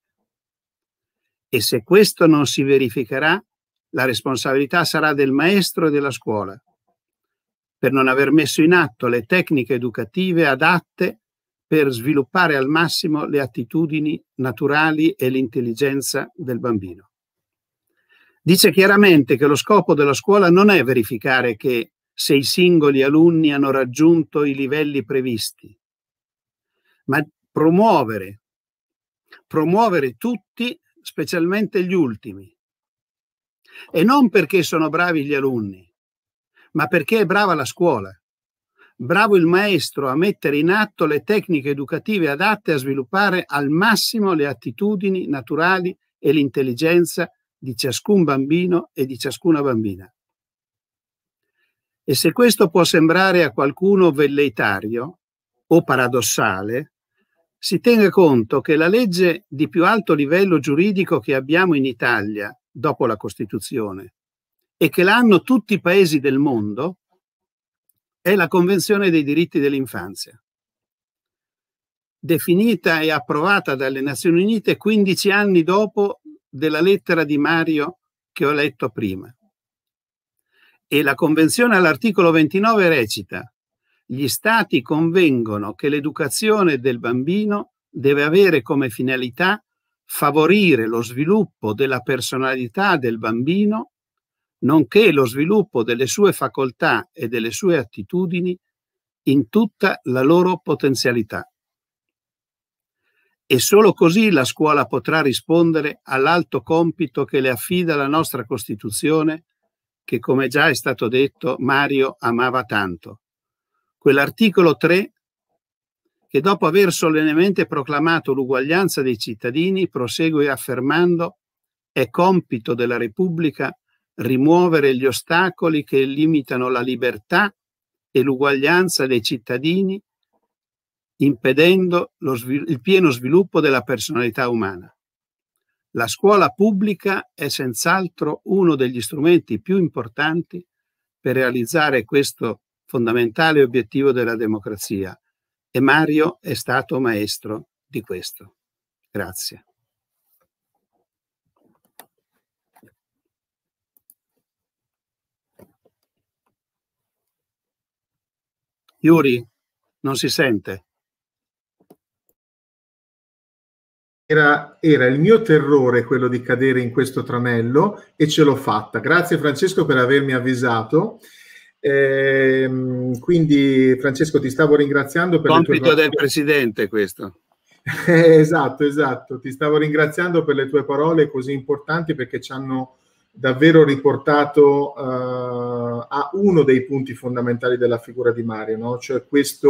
e se questo non si verificherà, la responsabilità sarà del maestro e della scuola per non aver messo in atto le tecniche educative adatte per sviluppare al massimo le attitudini naturali e l'intelligenza del bambino. Dice chiaramente che lo scopo della scuola non è verificare che se i singoli alunni hanno raggiunto i livelli previsti, ma promuovere, promuovere tutti, specialmente gli ultimi. E non perché sono bravi gli alunni, ma perché è brava la scuola. Bravo il maestro a mettere in atto le tecniche educative adatte a sviluppare al massimo le attitudini naturali e l'intelligenza di ciascun bambino e di ciascuna bambina. E se questo può sembrare a qualcuno velleitario o paradossale, si tenga conto che la legge di più alto livello giuridico che abbiamo in Italia dopo la Costituzione e che l'hanno tutti i paesi del mondo è la Convenzione dei diritti dell'infanzia, definita e approvata dalle Nazioni Unite 15 anni dopo della lettera di Mario che ho letto prima. E la Convenzione all'articolo 29 recita, gli Stati convengono che l'educazione del bambino deve avere come finalità favorire lo sviluppo della personalità del bambino nonché lo sviluppo delle sue facoltà e delle sue attitudini in tutta la loro potenzialità. E solo così la scuola potrà rispondere all'alto compito che le affida la nostra Costituzione, che come già è stato detto Mario amava tanto. Quell'articolo 3 che dopo aver solennemente proclamato l'uguaglianza dei cittadini prosegue affermando è compito della Repubblica rimuovere gli ostacoli che limitano la libertà e l'uguaglianza dei cittadini, impedendo svil- il pieno sviluppo della personalità umana. La scuola pubblica è senz'altro uno degli strumenti più importanti per realizzare questo fondamentale obiettivo della democrazia e Mario è stato maestro di questo. Grazie. Iuri, non si sente. Era, era, il mio terrore quello di cadere in questo tranello e ce l'ho fatta. Grazie Francesco per avermi avvisato. Ehm, quindi Francesco ti stavo ringraziando per... Compito tue... del Presidente questo. Eh, esatto, esatto. Ti stavo ringraziando per le tue parole così importanti perché ci hanno davvero riportato uh, a uno dei punti fondamentali della figura di Mario, no? cioè questa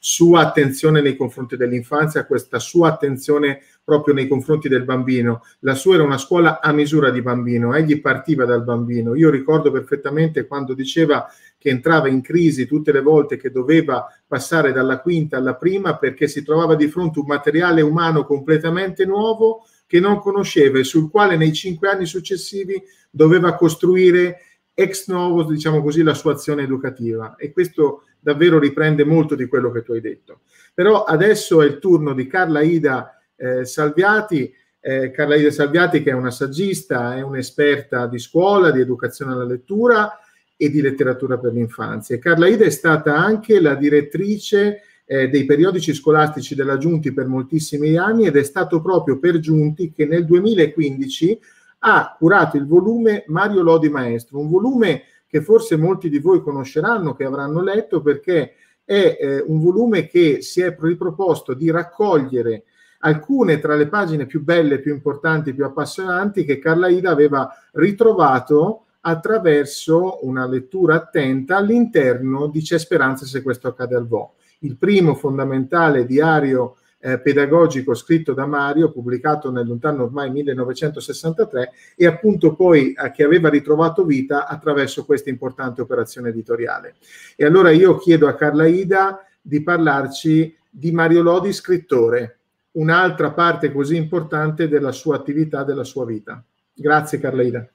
sua attenzione nei confronti dell'infanzia, questa sua attenzione proprio nei confronti del bambino. La sua era una scuola a misura di bambino, egli partiva dal bambino. Io ricordo perfettamente quando diceva che entrava in crisi tutte le volte che doveva passare dalla quinta alla prima perché si trovava di fronte un materiale umano completamente nuovo che non conosceva e sul quale nei cinque anni successivi doveva costruire ex novo, diciamo così, la sua azione educativa e questo davvero riprende molto di quello che tu hai detto. Però adesso è il turno di Carla Ida eh, Salviati, eh, Carla Ida Salviati che è una saggista, è un'esperta di scuola, di educazione alla lettura e di letteratura per l'infanzia. Carla Ida è stata anche la direttrice eh, dei periodici scolastici della Giunti per moltissimi anni ed è stato proprio per Giunti che nel 2015 ha curato il volume Mario Lodi Maestro, un volume che forse molti di voi conosceranno, che avranno letto, perché è eh, un volume che si è riproposto di raccogliere alcune tra le pagine più belle, più importanti, più appassionanti che Carla Ida aveva ritrovato attraverso una lettura attenta all'interno di C'è speranza se questo accade al VO. Il primo fondamentale diario eh, pedagogico scritto da Mario, pubblicato nel lontano ormai 1963 e appunto poi eh, che aveva ritrovato vita attraverso questa importante operazione editoriale. E allora io chiedo a Carla Ida di parlarci di Mario Lodi scrittore, un'altra parte così importante della sua attività, della sua vita. Grazie Carla Ida.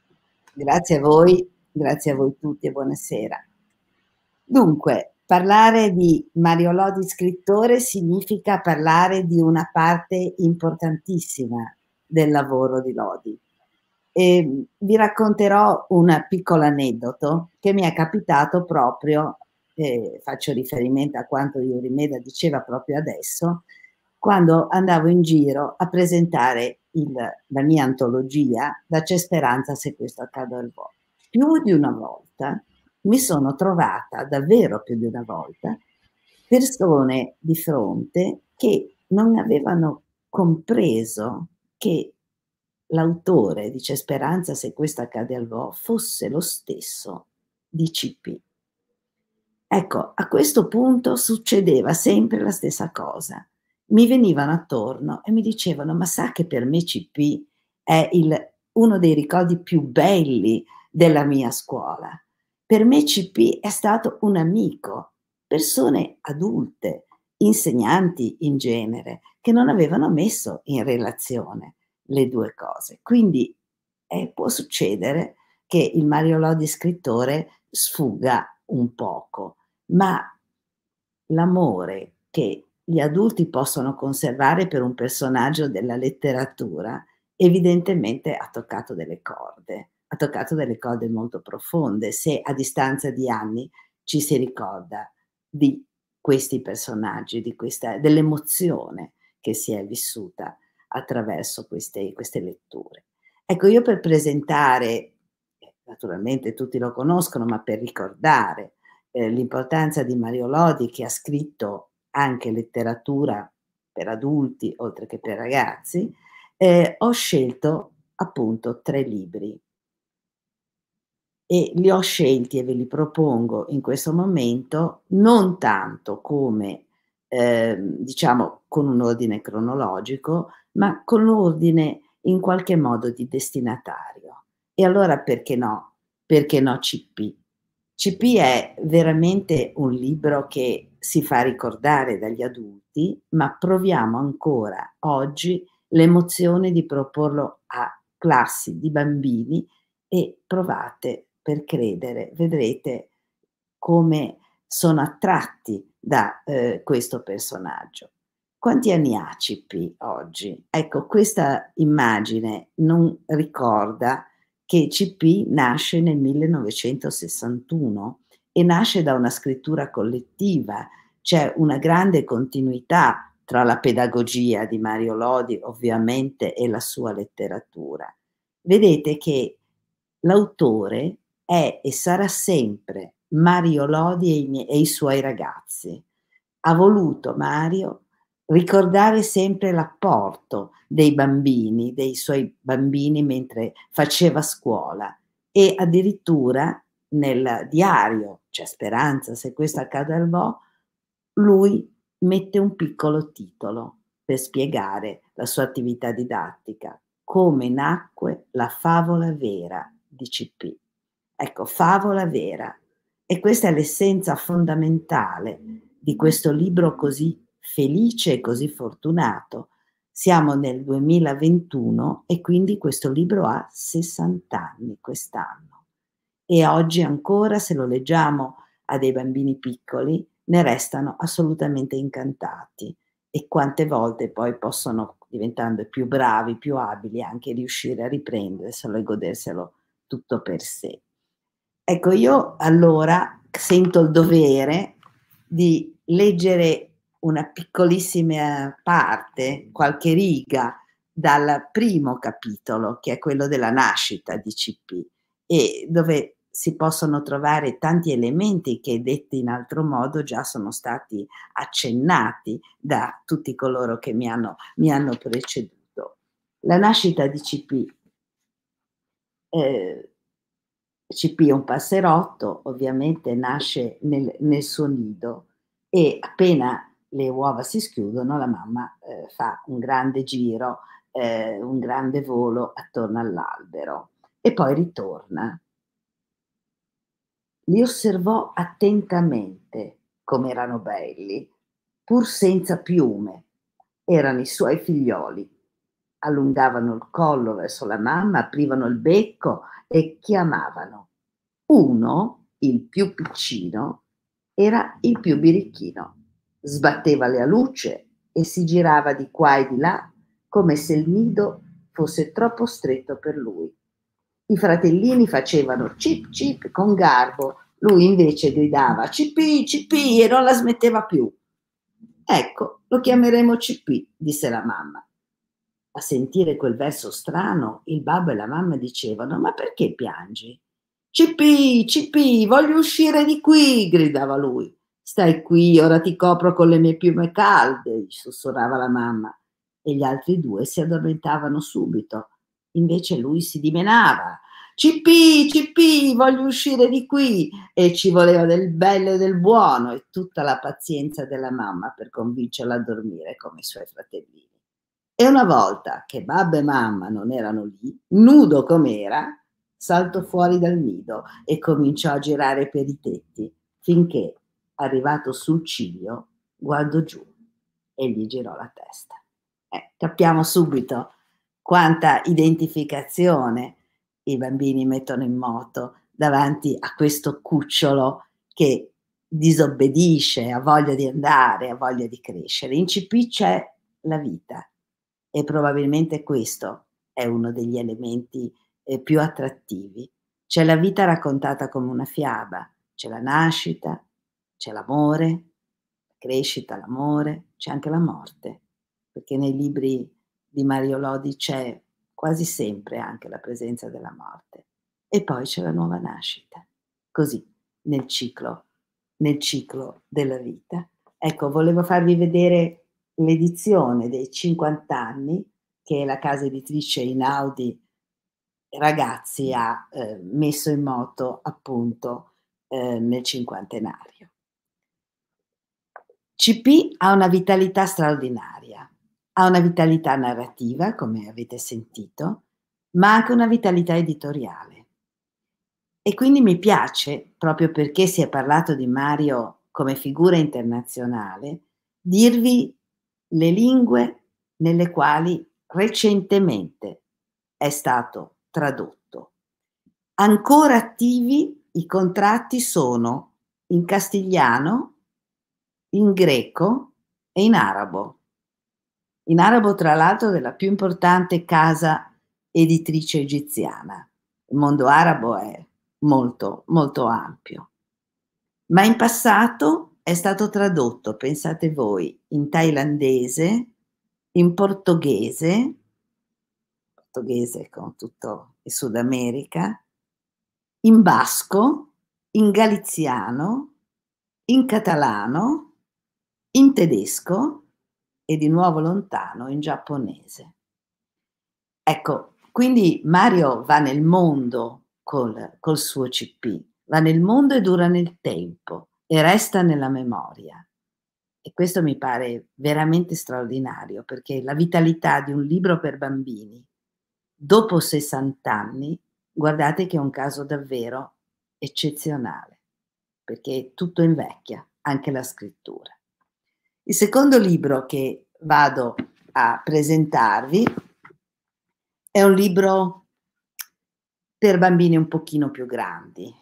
Grazie a voi, grazie a voi tutti e buonasera. Dunque, Parlare di Mario Lodi scrittore significa parlare di una parte importantissima del lavoro di Lodi. E vi racconterò un piccolo aneddoto che mi è capitato proprio, eh, faccio riferimento a quanto Iorimeda diceva proprio adesso, quando andavo in giro a presentare il, la mia antologia Da c'è speranza se questo accade al volo. Più di una volta mi sono trovata davvero più di una volta persone di fronte che non avevano compreso che l'autore, dice Speranza se questo accade al VO, fosse lo stesso di CP. Ecco, a questo punto succedeva sempre la stessa cosa. Mi venivano attorno e mi dicevano, ma sa che per me CP è il, uno dei ricordi più belli della mia scuola. Per me CP è stato un amico, persone adulte, insegnanti in genere, che non avevano messo in relazione le due cose. Quindi eh, può succedere che il Mario Lodi scrittore sfuga un poco, ma l'amore che gli adulti possono conservare per un personaggio della letteratura evidentemente ha toccato delle corde ha toccato delle corde molto profonde, se a distanza di anni ci si ricorda di questi personaggi, di questa, dell'emozione che si è vissuta attraverso queste, queste letture. Ecco, io per presentare, eh, naturalmente tutti lo conoscono, ma per ricordare eh, l'importanza di Mario Lodi che ha scritto anche letteratura per adulti oltre che per ragazzi, eh, ho scelto appunto tre libri e li ho scelti e ve li propongo in questo momento non tanto come eh, diciamo con un ordine cronologico, ma con l'ordine in qualche modo di destinatario. E allora perché no? Perché no CP? CP è veramente un libro che si fa ricordare dagli adulti, ma proviamo ancora oggi l'emozione di proporlo a classi di bambini e provate per credere, vedrete come sono attratti da eh, questo personaggio. Quanti anni ha Cippi oggi? Ecco, questa immagine non ricorda che Cippi nasce nel 1961 e nasce da una scrittura collettiva, c'è una grande continuità tra la pedagogia di Mario Lodi ovviamente e la sua letteratura. Vedete che l'autore è e sarà sempre Mario Lodi e i, e i suoi ragazzi. Ha voluto Mario ricordare sempre l'apporto dei bambini, dei suoi bambini mentre faceva scuola e addirittura nel diario, c'è speranza se questo accade al Vo, lui mette un piccolo titolo per spiegare la sua attività didattica, come nacque la favola vera di CP. Ecco, favola vera. E questa è l'essenza fondamentale di questo libro così felice e così fortunato. Siamo nel 2021 e quindi questo libro ha 60 anni quest'anno. E oggi ancora, se lo leggiamo a dei bambini piccoli, ne restano assolutamente incantati e quante volte poi possono, diventando più bravi, più abili, anche riuscire a riprenderselo e goderselo tutto per sé. Ecco, io allora sento il dovere di leggere una piccolissima parte, qualche riga, dal primo capitolo, che è quello della nascita di CP, e dove si possono trovare tanti elementi che, detti in altro modo, già sono stati accennati da tutti coloro che mi hanno, mi hanno preceduto. La nascita di CP eh, CP è un passerotto, ovviamente nasce nel, nel, suo nido e appena le uova si schiudono la mamma eh, fa un grande giro, eh, un grande volo attorno all'albero e poi ritorna. Li osservò attentamente come erano belli, pur senza piume. Erano i suoi figlioli. Allungavano il collo verso la mamma, aprivano il becco, e chiamavano. Uno, il più piccino, era il più birichino. Sbatteva le aluce e si girava di qua e di là come se il nido fosse troppo stretto per lui. I fratellini facevano cip cip con garbo, lui invece gridava cipì cipì e non la smetteva più. Ecco, lo chiameremo cipì, disse la mamma a sentire quel verso strano, il babbo e la mamma dicevano: Ma perché piangi? Cipì, cipì, voglio uscire di qui, gridava lui. Stai qui, ora ti copro con le mie piume calde, sussurrava la mamma. E gli altri due si addormentavano subito. Invece lui si dimenava. Cipì, cipì, voglio uscire di qui. E ci voleva del bello e del buono e tutta la pazienza della mamma per convincerla a dormire come i suoi fratellini. E una volta che babbo e mamma non erano lì, nudo com'era, saltò fuori dal nido e cominciò a girare per i tetti, finché, arrivato sul ciglio, guardò giù e gli girò la testa. Eh, capiamo subito quanta identificazione i bambini mettono in moto davanti a questo cucciolo che disobbedisce, ha voglia di andare, ha voglia di crescere, incipiccia la vita e probabilmente questo è uno degli elementi eh, più attrattivi. C'è la vita raccontata come una fiaba, c'è la nascita, c'è l'amore, la crescita, l'amore, c'è anche la morte, perché nei libri di Mario Lodi c'è quasi sempre anche la presenza della morte. E poi c'è la nuova nascita, così nel ciclo, nel ciclo della vita. Ecco, volevo farvi vedere l'edizione dei 50 anni che la casa editrice Inaudi Ragazzi ha eh, messo in moto appunto eh, nel cinquantenario. CP ha una vitalità straordinaria, ha una vitalità narrativa, come avete sentito, ma anche una vitalità editoriale. E quindi mi piace, proprio perché si è parlato di Mario come figura internazionale, dirvi le lingue nelle quali recentemente è stato tradotto. Ancora attivi i contratti sono in castigliano, in greco e in arabo. In arabo, tra l'altro, della più importante casa editrice egiziana. Il mondo arabo è molto, molto ampio. Ma in passato è stato tradotto, pensate voi, in thailandese, in portoghese, portoghese con tutto il Sud America, in basco, in galiziano, in catalano, in tedesco e di nuovo lontano in giapponese. Ecco, quindi Mario va nel mondo col, col suo CP, va nel mondo e dura nel tempo e resta nella memoria. E questo mi pare veramente straordinario perché la vitalità di un libro per bambini dopo 60 anni, guardate che è un caso davvero eccezionale perché tutto invecchia, anche la scrittura. Il secondo libro che vado a presentarvi è un libro per bambini un pochino più grandi,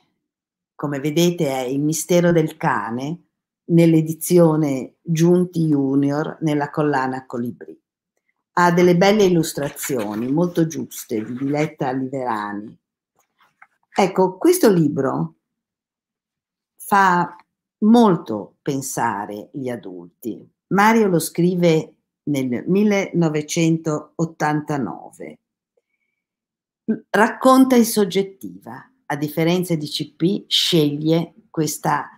come vedete è Il mistero del cane nell'edizione Giunti Junior nella collana Colibri. Ha delle belle illustrazioni, molto giuste, di Diletta Liverani. Ecco, questo libro fa molto pensare gli adulti. Mario lo scrive nel 1989. Racconta in soggettiva a differenza di CP, sceglie questa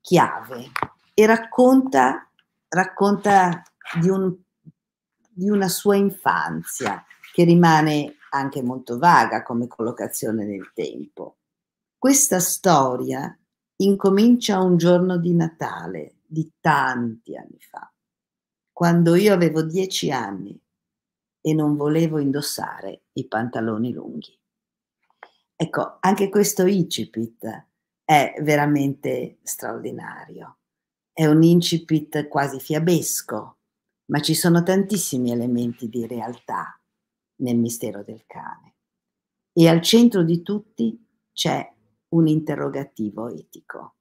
chiave e racconta, racconta di, un, di una sua infanzia che rimane anche molto vaga come collocazione nel tempo. Questa storia incomincia un giorno di Natale di tanti anni fa, quando io avevo dieci anni e non volevo indossare i pantaloni lunghi. Ecco, anche questo incipit è veramente straordinario. È un incipit quasi fiabesco, ma ci sono tantissimi elementi di realtà nel mistero del cane. E al centro di tutti c'è un interrogativo etico.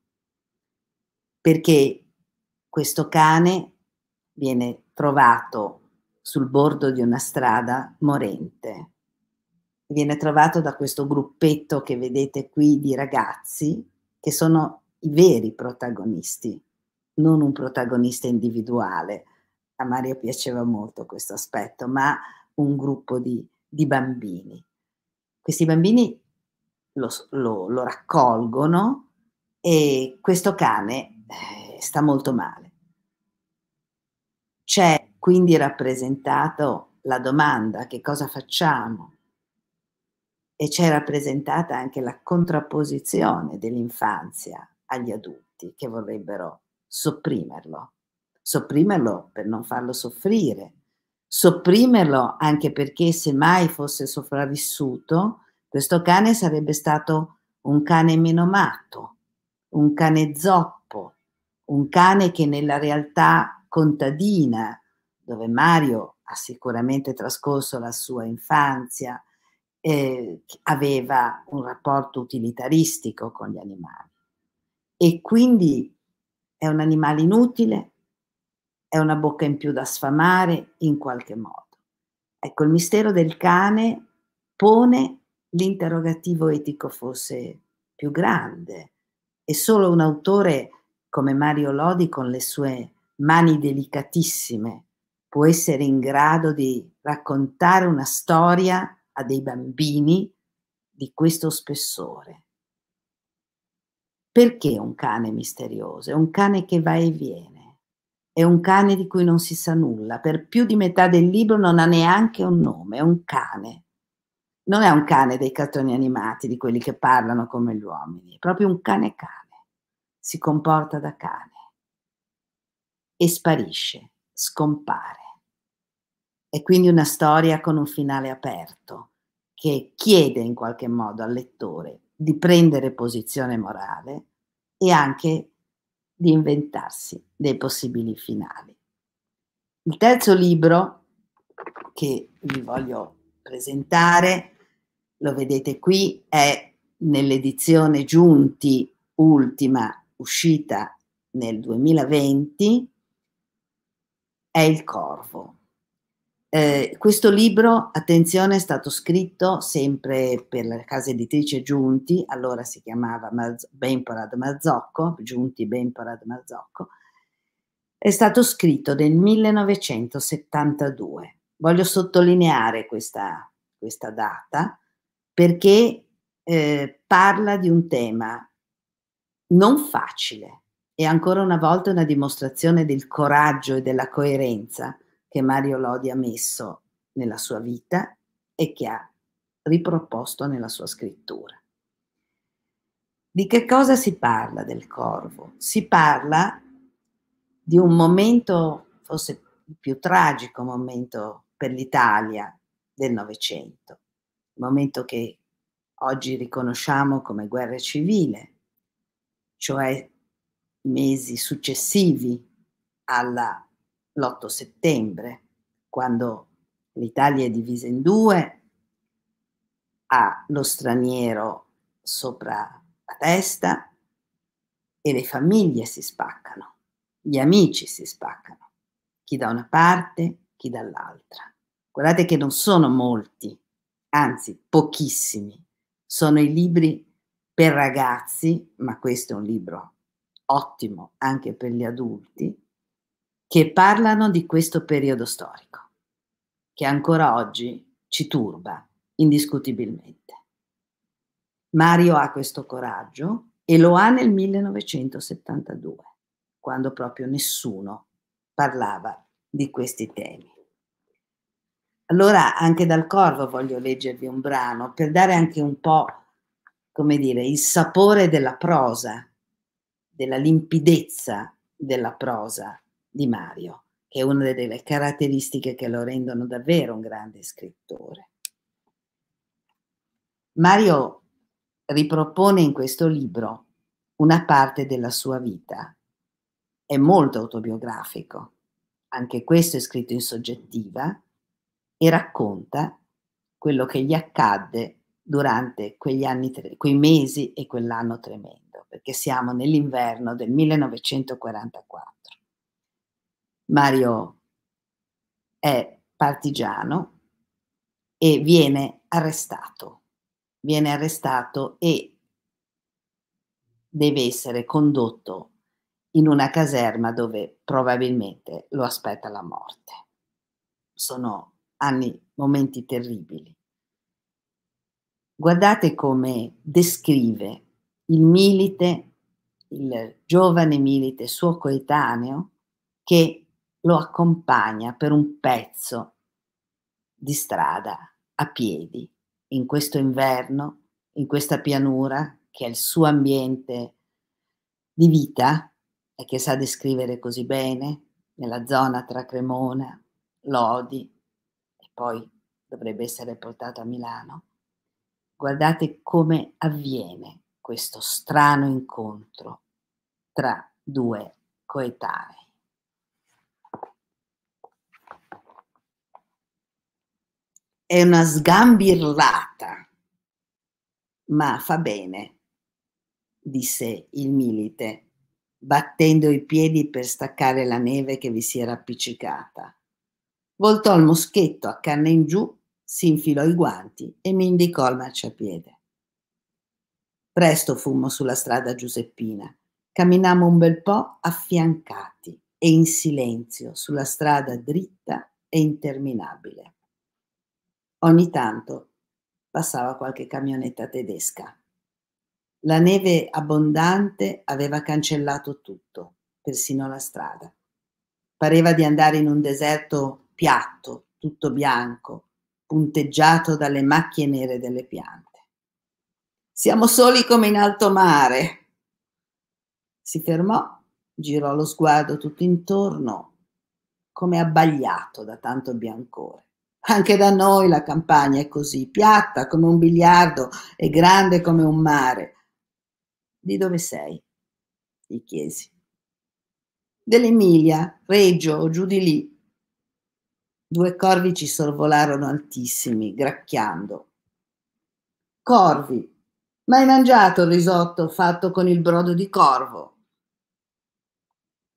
Perché questo cane viene trovato sul bordo di una strada morente viene trovato da questo gruppetto che vedete qui di ragazzi, che sono i veri protagonisti, non un protagonista individuale. A Mario piaceva molto questo aspetto, ma un gruppo di, di bambini. Questi bambini lo, lo, lo, raccolgono e questo cane eh, sta molto male. C'è quindi rappresentato la domanda che cosa facciamo e c'è rappresentata anche la contrapposizione dell'infanzia agli adulti che vorrebbero sopprimerlo, sopprimerlo per non farlo soffrire, sopprimerlo anche perché se mai fosse sopravvissuto, questo cane sarebbe stato un cane meno matto, un cane zoppo, un cane che nella realtà contadina, dove Mario ha sicuramente trascorso la sua infanzia, eh, aveva un rapporto utilitaristico con gli animali e quindi è un animale inutile, è una bocca in più da sfamare in qualche modo. Ecco, il mistero del cane pone l'interrogativo etico forse più grande e solo un autore come Mario Lodi con le sue mani delicatissime può essere in grado di raccontare una storia a dei bambini di questo spessore. Perché un cane misterioso? È un cane che va e viene, è un cane di cui non si sa nulla, per più di metà del libro non ha neanche un nome, è un cane. Non è un cane dei cartoni animati, di quelli che parlano come gli uomini, è proprio un cane cane, si comporta da cane e sparisce, scompare. È quindi una storia con un finale aperto, che chiede in qualche modo al lettore di prendere posizione morale e anche di inventarsi dei possibili finali. Il terzo libro che vi voglio presentare, lo vedete qui, è nell'edizione Giunti, ultima uscita nel 2020, è Il Corvo eh, questo libro, attenzione, è stato scritto sempre per la casa editrice Giunti, allora si chiamava Marz- Benporad Marzocco, Giunti Benporad Marzocco, è stato scritto nel 1972. Voglio sottolineare questa, questa data perché eh, parla di un tema non facile e ancora una volta una dimostrazione del coraggio e della coerenza che Mario Lodi ha messo nella sua vita e che ha riproposto nella sua scrittura. Di che cosa si parla del corvo? Si parla di un momento, forse il più tragico momento per l'Italia del Novecento, il momento che oggi riconosciamo come guerra civile, cioè mesi successivi alla l'8 settembre, quando l'Italia è divisa in due, ha lo straniero sopra la testa e le famiglie si spaccano, gli amici si spaccano, chi da una parte, chi dall'altra. Guardate che non sono molti, anzi pochissimi, sono i libri per ragazzi, ma questo è un libro ottimo anche per gli adulti, che parlano di questo periodo storico, che ancora oggi ci turba indiscutibilmente. Mario ha questo coraggio e lo ha nel 1972, quando proprio nessuno parlava di questi temi. Allora anche dal corvo voglio leggervi un brano per dare anche un po', come dire, il sapore della prosa, della limpidezza della prosa di Mario, che è una delle caratteristiche che lo rendono davvero un grande scrittore. Mario ripropone in questo libro una parte della sua vita. È molto autobiografico, anche questo è scritto in soggettiva, e racconta quello che gli accadde durante quegli anni, quei mesi e quell'anno tremendo, perché siamo nell'inverno del 1944. Mario è partigiano e viene arrestato. Viene arrestato e deve essere condotto in una caserma dove probabilmente lo aspetta la morte. Sono anni, momenti terribili. Guardate come descrive il milite, il giovane milite suo coetaneo, che lo accompagna per un pezzo di strada a piedi in questo inverno, in questa pianura che è il suo ambiente di vita e che sa descrivere così bene nella zona tra Cremona, Lodi e poi dovrebbe essere portato a Milano. Guardate come avviene questo strano incontro tra due coetanee. è una sgambirlata, ma fa bene, disse il milite, battendo i piedi per staccare la neve che vi si era appiccicata. Voltò il moschetto a canna in giù, si infilò i guanti e mi indicò il marciapiede. Presto fummo sulla strada Giuseppina. Camminammo un bel po' affiancati e in silenzio sulla strada dritta e interminabile. Ogni tanto passava qualche camionetta tedesca. La neve abbondante aveva cancellato tutto, persino la strada. Pareva di andare in un deserto piatto, tutto bianco, punteggiato dalle macchie nere delle piante. Siamo soli come in alto mare. Si fermò, girò lo sguardo tutto intorno, come abbagliato da tanto biancore. Anche da noi la campagna è così, piatta come un biliardo e grande come un mare. Di dove sei? gli chiesi. Dell'Emilia, Reggio o giù di lì. Due corvi ci sorvolarono altissimi, gracchiando. Corvi, ma mangiato il risotto fatto con il brodo di corvo?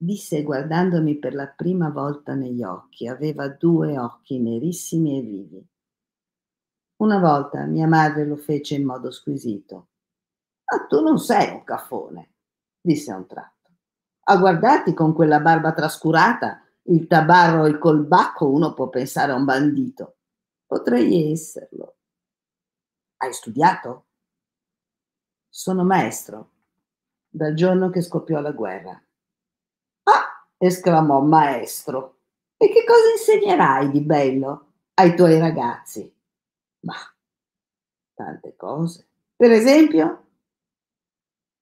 disse guardandomi per la prima volta negli occhi. Aveva due occhi nerissimi e vivi. Una volta mia madre lo fece in modo squisito. Ma tu non sei un caffone, disse a un tratto. A guardarti con quella barba trascurata, il tabarro e il colbacco, uno può pensare a un bandito. Potrei esserlo. Hai studiato? Sono maestro, dal giorno che scoppiò la guerra esclamò maestro. E che cosa insegnerai di bello ai tuoi ragazzi? Ma tante cose. Per esempio,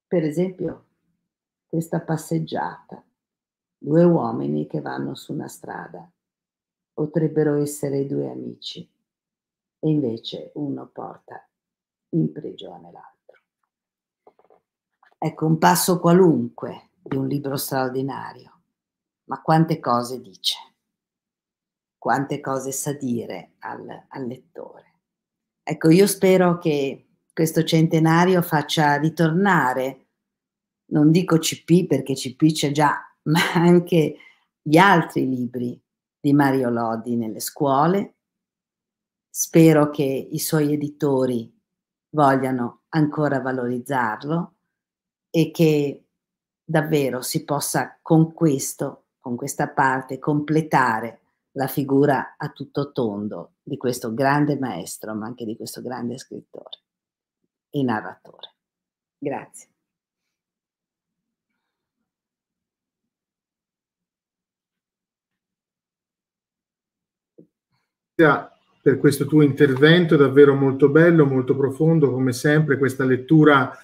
per esempio, questa passeggiata. Due uomini che vanno su una strada potrebbero essere due amici e invece uno porta in prigione l'altro. Ecco un passo qualunque di un libro straordinario ma quante cose dice, quante cose sa dire al, al lettore. Ecco, io spero che questo centenario faccia ritornare, non dico CP perché CP c'è già, ma anche gli altri libri di Mario Lodi nelle scuole. Spero che i suoi editori vogliano ancora valorizzarlo e che davvero si possa con questo con questa parte completare la figura a tutto tondo di questo grande maestro, ma anche di questo grande scrittore e narratore. Grazie. per questo tuo intervento, davvero molto bello, molto profondo, come sempre, questa lettura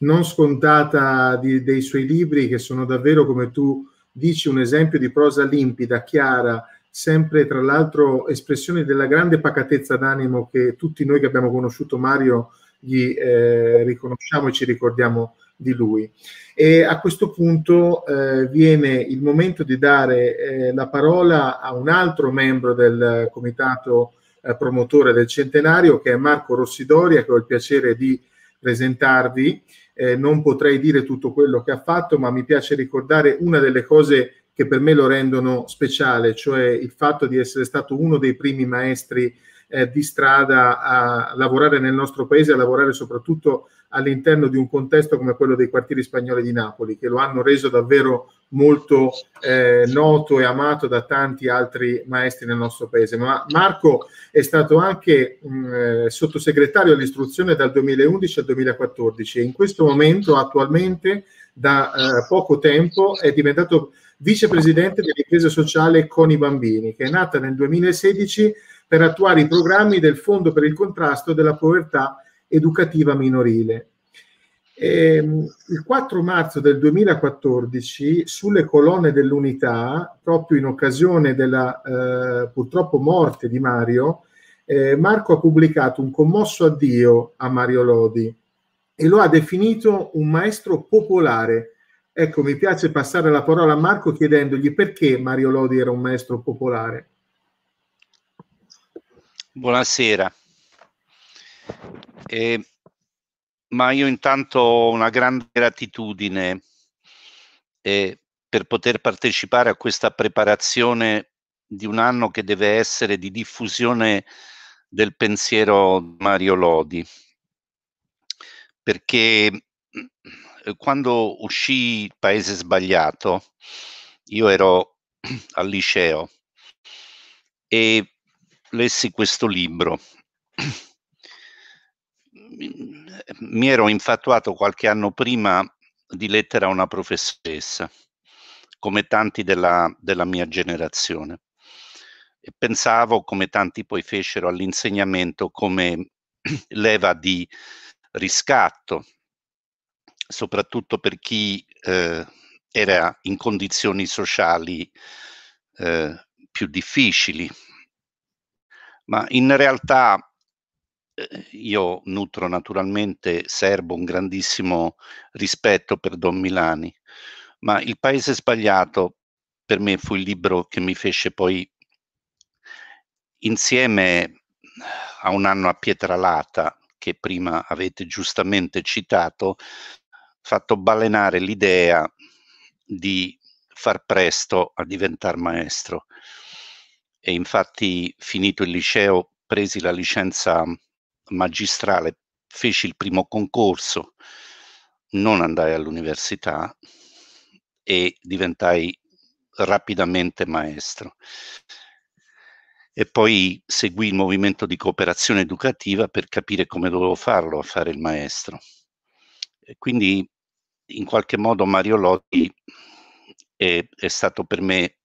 non scontata di, dei suoi libri che sono davvero, come tu dici un esempio di prosa limpida, chiara, sempre tra l'altro espressione della grande pacatezza d'animo che tutti noi che abbiamo conosciuto Mario gli eh, riconosciamo e ci ricordiamo di lui. E a questo punto eh, viene il momento di dare eh, la parola a un altro membro del comitato eh, promotore del centenario che è Marco Rossidoria che ho il piacere di presentarvi eh, non potrei dire tutto quello che ha fatto, ma mi piace ricordare una delle cose che per me lo rendono speciale, cioè il fatto di essere stato uno dei primi maestri eh, di strada a lavorare nel nostro paese, a lavorare soprattutto all'interno di un contesto come quello dei quartieri spagnoli di Napoli, che lo hanno reso davvero molto eh, noto e amato da tanti altri maestri nel nostro paese. Ma Marco è stato anche mh, mm, eh, sottosegretario all'istruzione dal 2011 al 2014 e in questo momento attualmente da eh, poco tempo è diventato vicepresidente dell'impresa sociale con i bambini, che è nata nel 2016 per attuare i programmi del Fondo per il contrasto della povertà educativa minorile. E, ehm, il 4 marzo del 2014, sulle colonne dell'unità, proprio in occasione della eh, purtroppo morte di Mario, eh, Marco ha pubblicato un commosso addio a Mario Lodi e lo ha definito un maestro popolare. Ecco, mi piace passare la parola a Marco chiedendogli perché Mario Lodi era un maestro popolare. Buonasera. E, ma io intanto ho una grande gratitudine eh, per poter partecipare a questa preparazione di un anno che deve essere di diffusione del pensiero di Mario Lodi. Perché quando uscì Il Paese Sbagliato, io ero al liceo e lessi questo libro mi ero infatuato qualche anno prima di lettere a una professoressa, come tanti della, della mia generazione. E pensavo, come tanti poi fecero all'insegnamento, come leva di riscatto, soprattutto per chi eh, era in condizioni sociali eh, più difficili. Ma in realtà eh, io nutro naturalmente serbo un grandissimo rispetto per Don Milani, ma Il paese sbagliato per me fu il libro che mi fece poi insieme a un anno a Pietralata che prima avete giustamente citato, fatto balenare l'idea di far presto a diventare maestro. E infatti finito il liceo presi la licenza magistrale feci il primo concorso, non andai all'università e diventai rapidamente maestro. E poi seguì il movimento di cooperazione educativa per capire come dovevo farlo a fare il maestro. E quindi in qualche modo Mario Lotti è, è stato per me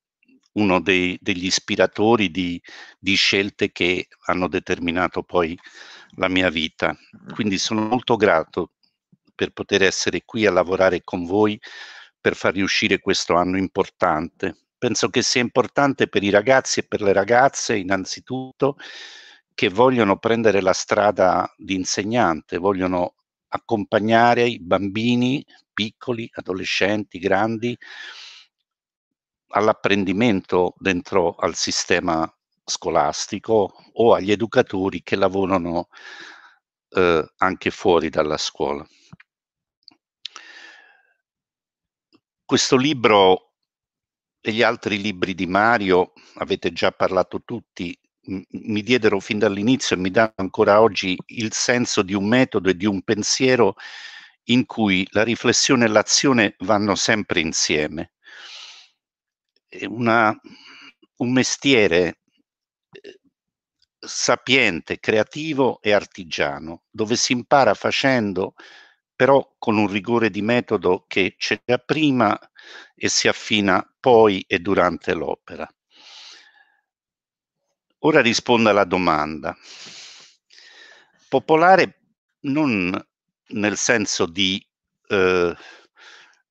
uno dei, degli ispiratori di, di scelte che hanno determinato poi la mia vita. Mm. Quindi sono molto grato per poter essere qui a lavorare con voi per far riuscire questo anno importante. Penso che sia importante per i ragazzi e per le ragazze innanzitutto che vogliono prendere la strada di insegnante, vogliono accompagnare i bambini piccoli, adolescenti, grandi all'apprendimento dentro al sistema scolastico o agli educatori che lavorano eh, anche fuori dalla scuola. Questo libro e gli altri libri di Mario, avete già parlato tutti, mi diedero fin dall'inizio e mi danno ancora oggi il senso di un metodo e di un pensiero in cui la riflessione e l'azione vanno sempre insieme. Una, un mestiere sapiente, creativo e artigiano, dove si impara facendo però con un rigore di metodo che c'è c'era prima e si affina poi e durante l'opera. Ora rispondo alla domanda. Popolare non nel senso di eh,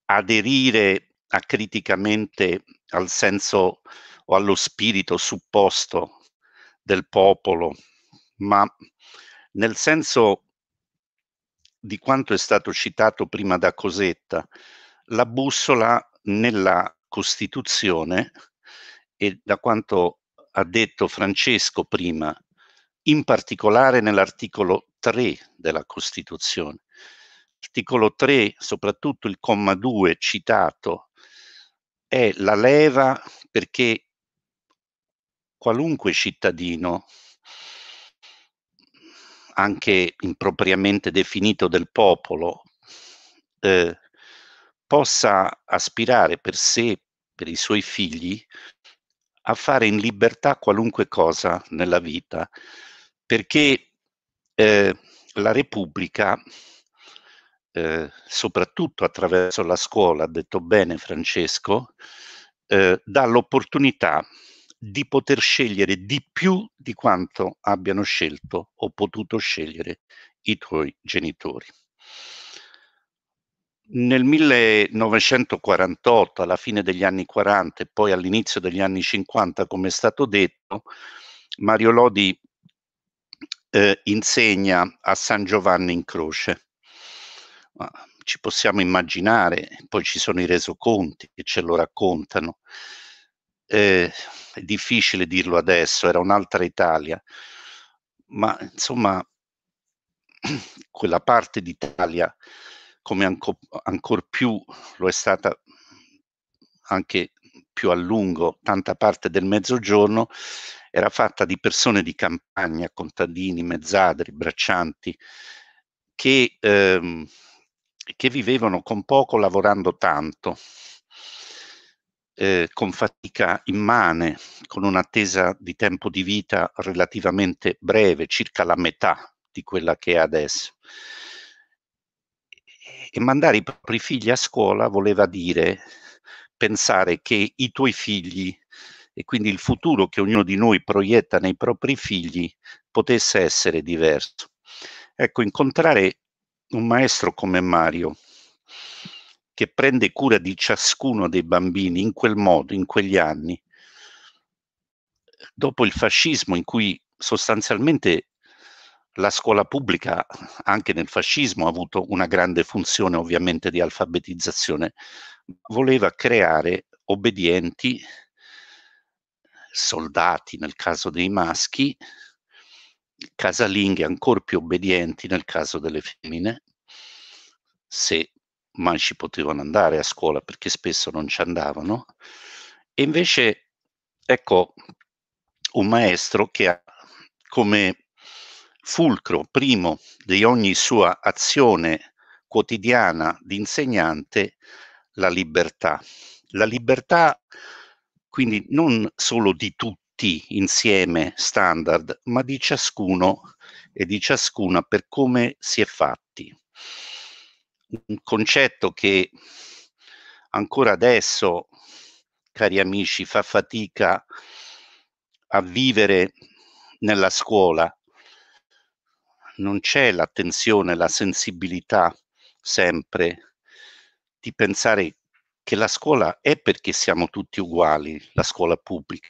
aderire acriticamente al senso o allo spirito supposto del popolo, ma nel senso di quanto è stato citato prima da Cosetta, la bussola nella Costituzione e da quanto ha detto Francesco prima, in particolare nell'articolo 3 della Costituzione. L'articolo 3, soprattutto il comma 2 citato, è la leva perché qualunque cittadino, anche impropriamente definito del popolo, eh, possa aspirare per sé, per i suoi figli, a fare in libertà qualunque cosa nella vita, perché eh, la Repubblica, eh, soprattutto attraverso la scuola, ha detto bene Francesco, eh, dà l'opportunità di poter scegliere di più di quanto abbiano scelto o potuto scegliere i tuoi genitori. Nel 1948, alla fine degli anni 40 e poi all'inizio degli anni 50, come è stato detto, Mario Lodi eh, insegna a San Giovanni in Croce. ci possiamo immaginare, poi ci sono i resoconti che ce lo raccontano, eh, è difficile dirlo adesso, era un'altra Italia, ma insomma quella parte d'Italia, come anco, ancor più lo è stata anche più a lungo tanta parte del mezzogiorno, era fatta di persone di campagna, contadini, mezzadri, braccianti, che, ehm, che vivevano con poco lavorando tanto eh, con fatica immane, con un'attesa di tempo di vita relativamente breve, circa la metà di quella che è adesso. E mandare i propri figli a scuola voleva dire pensare che i tuoi figli e quindi il futuro che ognuno di noi proietta nei propri figli potesse essere diverso. Ecco, incontrare un maestro come Mario che prende cura di ciascuno dei bambini in quel modo, in quegli anni. Dopo il fascismo, in cui sostanzialmente la scuola pubblica, anche nel fascismo, ha avuto una grande funzione ovviamente di alfabetizzazione, voleva creare obbedienti, soldati nel caso dei maschi, casalinghe ancora più obbedienti nel caso delle femmine, se mai ci potevano andare a scuola perché spesso non ci andavano. E invece, ecco, un maestro che ha come fulcro primo di ogni sua azione quotidiana di insegnante la libertà. La libertà quindi non solo di tutti insieme standard, ma di ciascuno e di ciascuna per come si è fatti un concetto che ancora adesso, cari amici, fa fatica a vivere nella scuola. Non c'è l'attenzione, la sensibilità sempre di pensare che la scuola è perché siamo tutti uguali, la scuola pubblica,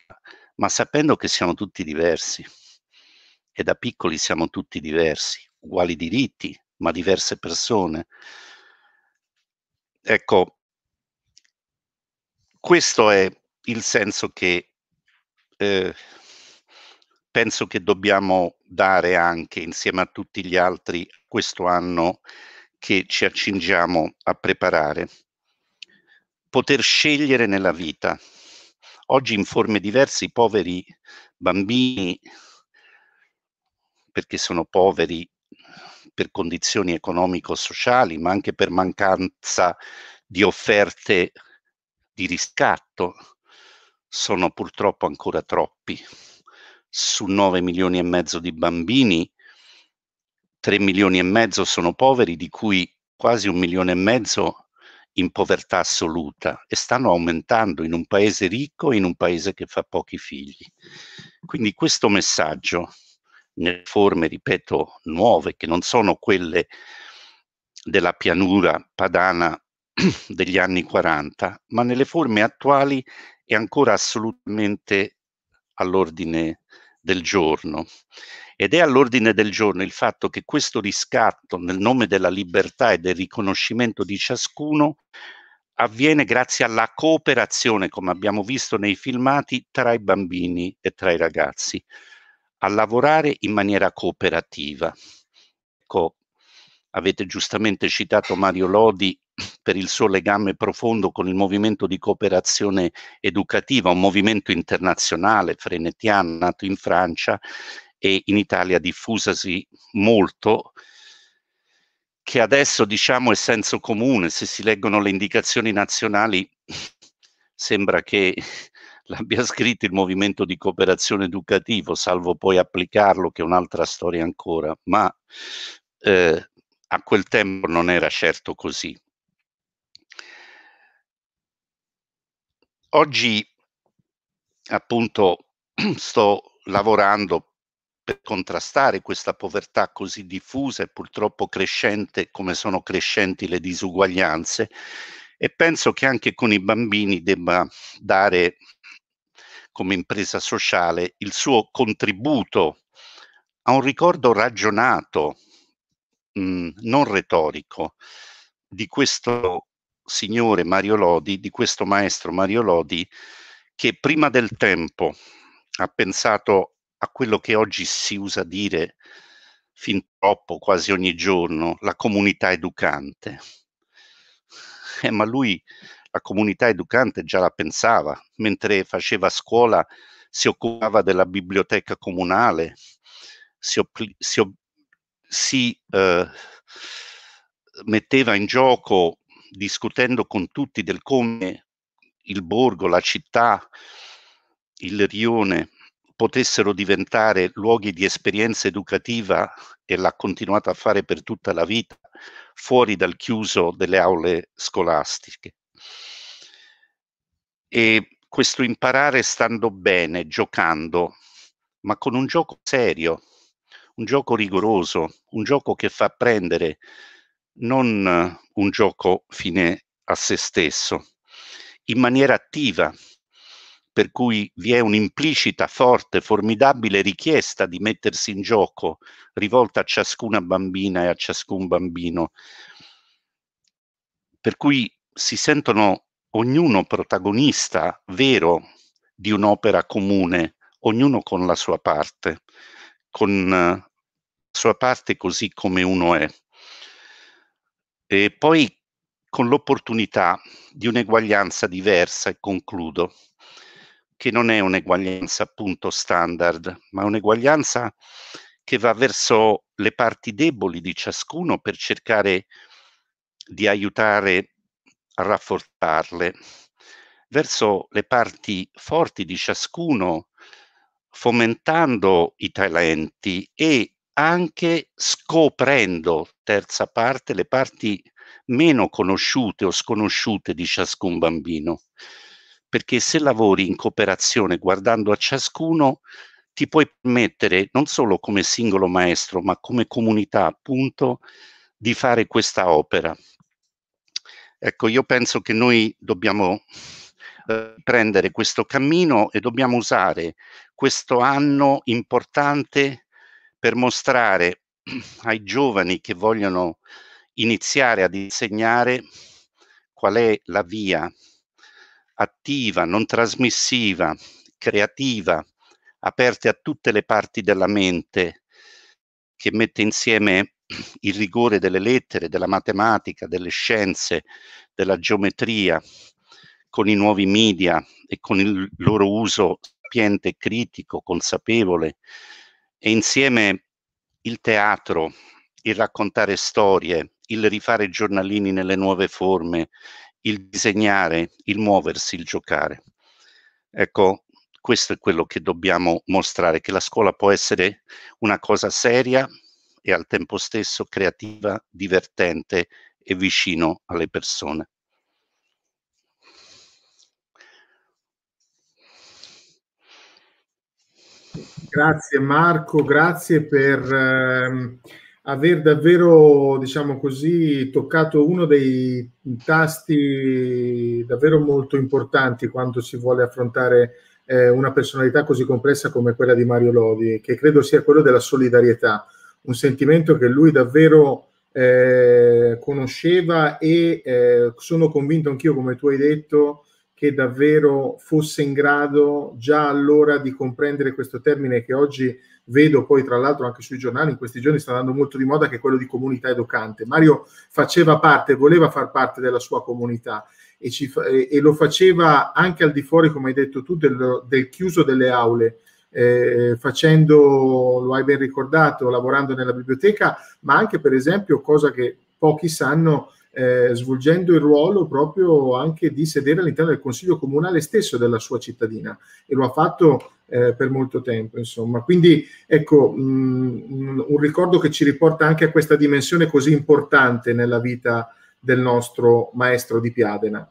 ma sapendo che siamo tutti diversi e da piccoli siamo tutti diversi, uguali diritti, ma diverse persone. Ecco, questo è il senso che eh, penso che dobbiamo dare anche insieme a tutti gli altri questo anno che ci accingiamo a preparare. Poter scegliere nella vita. Oggi in forme diverse i poveri bambini, perché sono poveri per condizioni economico-sociali, ma anche per mancanza di offerte di riscatto, sono purtroppo ancora troppi. Su 9 milioni e mezzo di bambini, 3 milioni e mezzo sono poveri, di cui quasi un milione e mezzo in povertà assoluta e stanno aumentando in un paese ricco e in un paese che fa pochi figli. Quindi questo messaggio nelle forme, ripeto, nuove, che non sono quelle della pianura padana degli anni 40, ma nelle forme attuali è ancora assolutamente all'ordine del giorno. Ed è all'ordine del giorno il fatto che questo riscatto nel nome della libertà e del riconoscimento di ciascuno avviene grazie alla cooperazione, come abbiamo visto nei filmati, tra i bambini e tra i ragazzi a lavorare in maniera cooperativa. Ecco, avete giustamente citato Mario Lodi per il suo legame profondo con il movimento di cooperazione educativa, un movimento internazionale, frenetiano nato in Francia e in Italia diffusasi molto, che adesso diciamo è senso comune, se si leggono le indicazioni nazionali sembra che l'abbia scritto il movimento di cooperazione educativo, salvo poi applicarlo, che è un'altra storia ancora, ma eh, a quel tempo non era certo così. Oggi appunto sto lavorando per contrastare questa povertà così diffusa e purtroppo crescente come sono crescenti le disuguaglianze e penso che anche con i bambini debba dare come impresa sociale il suo contributo a un ricordo ragionato, mh, mm, non retorico, di questo signore Mario Lodi, di questo maestro Mario Lodi, che prima del tempo ha pensato a quello che oggi si usa dire fin troppo, quasi ogni giorno, la comunità educante. Eh, ma lui la comunità educante già la pensava, mentre faceva scuola si occupava della biblioteca comunale, si, si, si eh, metteva in gioco discutendo con tutti del come il borgo, la città, il rione potessero diventare luoghi di esperienza educativa e l'ha continuata a fare per tutta la vita, fuori dal chiuso delle aule scolastiche. E questo imparare stando bene, giocando, ma con un gioco serio, un gioco rigoroso, un gioco che fa prendere, non un gioco fine a se stesso, in maniera attiva, per cui vi è un'implicita, forte, formidabile richiesta di mettersi in gioco rivolta a ciascuna bambina e a ciascun bambino, per cui si sentono ognuno protagonista vero di un'opera comune, ognuno con la sua parte, con la eh, sua parte così come uno è. E poi con l'opportunità di un'eguaglianza diversa, e concludo, che non è un'eguaglianza appunto standard, ma un'eguaglianza che va verso le parti deboli di ciascuno per cercare di aiutare rafforzarle. Verso le parti forti di ciascuno, fomentando i talenti e anche scoprendo, terza parte, le parti meno conosciute o sconosciute di ciascun bambino. Perché se lavori in cooperazione guardando a ciascuno, ti puoi permettere non solo come singolo maestro, ma come comunità appunto, di fare questa opera. Ecco, io penso che noi dobbiamo eh, prendere questo cammino e dobbiamo usare questo anno importante per mostrare ai giovani che vogliono iniziare ad insegnare qual è la via attiva, non trasmissiva, creativa, aperta a tutte le parti della mente, che mette insieme il rigore delle lettere, della matematica, delle scienze, della geometria, con i nuovi media e con il loro uso sapiente, critico, consapevole, e insieme il teatro, il raccontare storie, il rifare giornalini nelle nuove forme, il disegnare, il muoversi, il giocare. Ecco, questo è quello che dobbiamo mostrare, che la scuola può essere una cosa seria, e al tempo stesso creativa, divertente e vicino alle persone. Grazie Marco, grazie per ehm, aver davvero, diciamo così, toccato uno dei tasti davvero molto importanti quando si vuole affrontare eh, una personalità così complessa come quella di Mario Lodi, che credo sia quello della solidarietà un sentimento che lui davvero eh, conosceva e eh, sono convinto anch'io, come tu hai detto, che davvero fosse in grado già allora di comprendere questo termine che oggi vedo poi tra l'altro anche sui giornali, in questi giorni sta andando molto di moda, che è quello di comunità educante. Mario faceva parte, voleva far parte della sua comunità e, ci, e, e lo faceva anche al di fuori, come hai detto tu, del, del chiuso delle aule eh, facendo, lo hai ben ricordato, lavorando nella biblioteca, ma anche per esempio, cosa che pochi sanno, eh, svolgendo il ruolo proprio anche di sedere all'interno del consiglio comunale stesso della sua cittadina e lo ha fatto eh, per molto tempo, insomma. Quindi ecco mh, mm, un ricordo che ci riporta anche a questa dimensione così importante nella vita del nostro maestro di Piadena.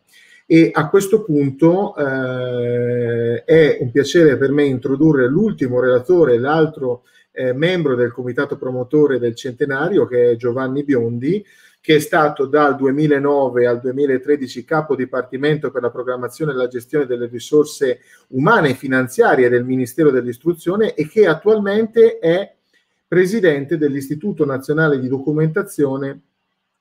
E a questo punto eh, è un piacere per me introdurre l'ultimo relatore, l'altro eh, membro del comitato promotore del centenario, che è Giovanni Biondi, che è stato dal 2009 al 2013 capo dipartimento per la programmazione e la gestione delle risorse umane e finanziarie del Ministero dell'Istruzione e che attualmente è presidente dell'Istituto Nazionale di Documentazione,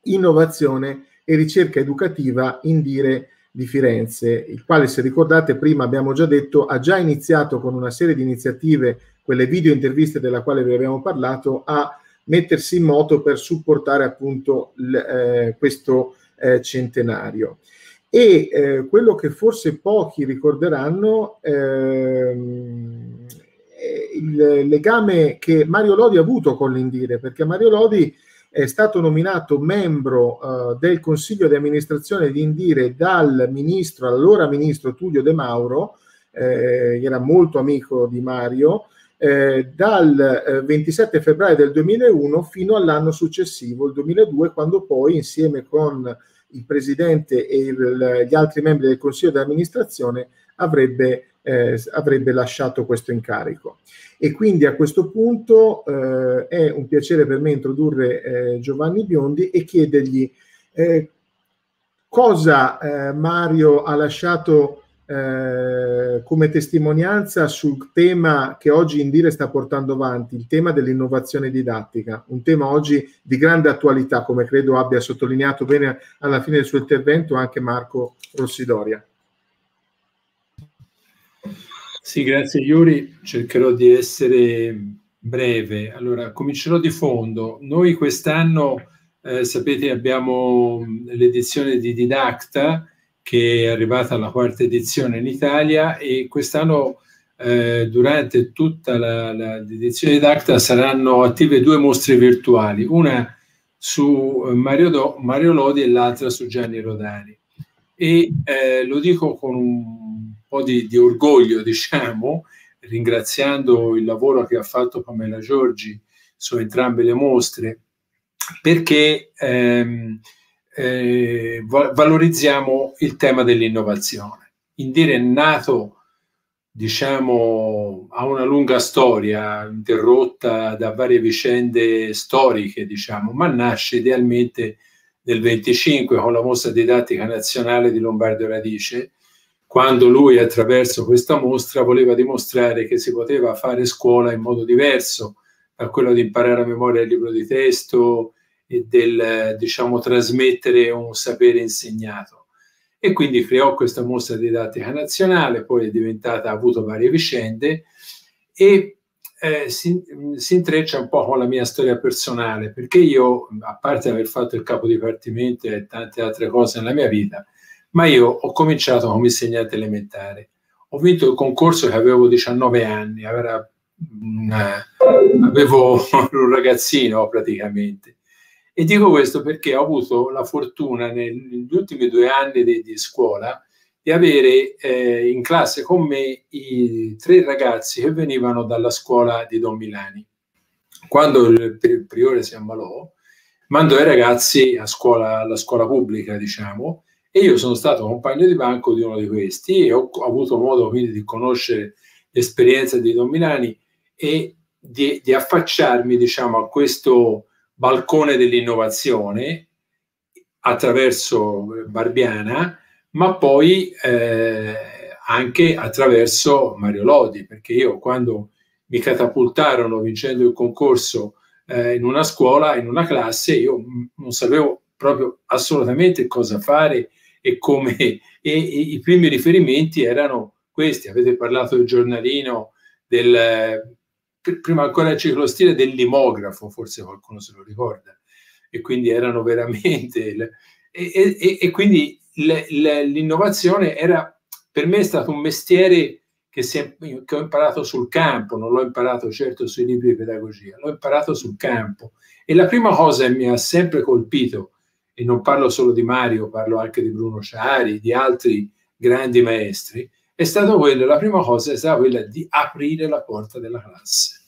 Innovazione e Ricerca Educativa Indire di Firenze, il quale, se ricordate, prima abbiamo già detto, ha già iniziato con una serie di iniziative, quelle video interviste della quale vi abbiamo parlato, a mettersi in moto per supportare appunto l, eh, questo eh, centenario. E eh, quello che forse pochi ricorderanno ehm, è il legame che Mario Lodi ha avuto con l'Indire, perché Mario Lodi è stato nominato membro eh, del consiglio di amministrazione di Indire dal ministro, allora ministro Tullio De Mauro, eh, era molto amico di Mario, eh, dal 27 eh, febbraio del 2001 fino all'anno successivo, il 2002, quando poi insieme con il presidente e il, gli altri membri del consiglio di amministrazione avrebbe eh, avrebbe lasciato questo incarico. E quindi a questo punto eh, è un piacere per me introdurre eh, Giovanni Biondi e chiedergli eh, cosa eh, Mario ha lasciato eh, come testimonianza sul tema che oggi Indire sta portando avanti, il tema dell'innovazione didattica, un tema oggi di grande attualità, come credo abbia sottolineato bene alla fine del suo intervento anche Marco Rossidoria. Sì, grazie Iuri, cercherò di essere breve. Allora, comincerò di fondo. Noi quest'anno, eh, sapete, abbiamo l'edizione di Didacta che è arrivata alla quarta edizione in Italia e quest'anno eh, durante tutta la, la, l'edizione Didacta saranno attive due mostre virtuali, una su eh, Mario, Do, Mario Lodi e l'altra su Gianni Rodani. E eh, lo dico con un po' di, di orgoglio, diciamo, ringraziando il lavoro che ha fatto Pamela Giorgi su entrambe le mostre, perché ehm, eh, valorizziamo il tema dell'innovazione. Indire è nato, diciamo, ha una lunga storia, interrotta da varie vicende storiche, diciamo, ma nasce idealmente nel 25 con la mostra didattica nazionale di Lombardo Radice, quando lui attraverso questa mostra voleva dimostrare che si poteva fare scuola in modo diverso da quello di imparare a memoria il libro di testo e del diciamo trasmettere un sapere insegnato e quindi creò questa mostra didattica nazionale poi è diventata ha avuto varie vicende e eh, si, si, intreccia un po' con la mia storia personale perché io a parte aver fatto il capo dipartimento e tante altre cose nella mia vita ma io ho cominciato come insegnante elementare. Ho vinto il concorso che avevo 19 anni, aveva, mh, avevo un ragazzino praticamente. E dico questo perché ho avuto la fortuna negli ultimi due anni di, di scuola di avere eh, in classe con me i tre ragazzi che venivano dalla scuola di Don Milani. Quando il, il priore si ammalò, mandò i ragazzi a scuola, alla scuola pubblica, diciamo, e io sono stato compagno di banco di uno di questi e ho avuto modo quindi di conoscere l'esperienza di Don Milani e di, di affacciarmi diciamo, a questo balcone dell'innovazione attraverso eh, Barbiana, ma poi eh, anche attraverso Mario Lodi, perché io quando mi catapultarono vincendo il concorso eh, in una scuola, in una classe, io non sapevo proprio assolutamente cosa fare e come e, e i primi riferimenti erano questi. Avete parlato del giornalino, del, prima ancora il ciclostile, del limografo, forse qualcuno se lo ricorda. E quindi erano veramente... Le, e, e, e, quindi l'innovazione era per me è stato un mestiere che, è, che, ho imparato sul campo, non l'ho imparato certo sui libri di pedagogia, l'ho imparato sul campo. E la prima cosa che mi ha sempre colpito e non parlo solo di Mario, parlo anche di Bruno Ciari, di altri grandi maestri, è stato quello, la prima cosa è stata quella di aprire la porta della classe.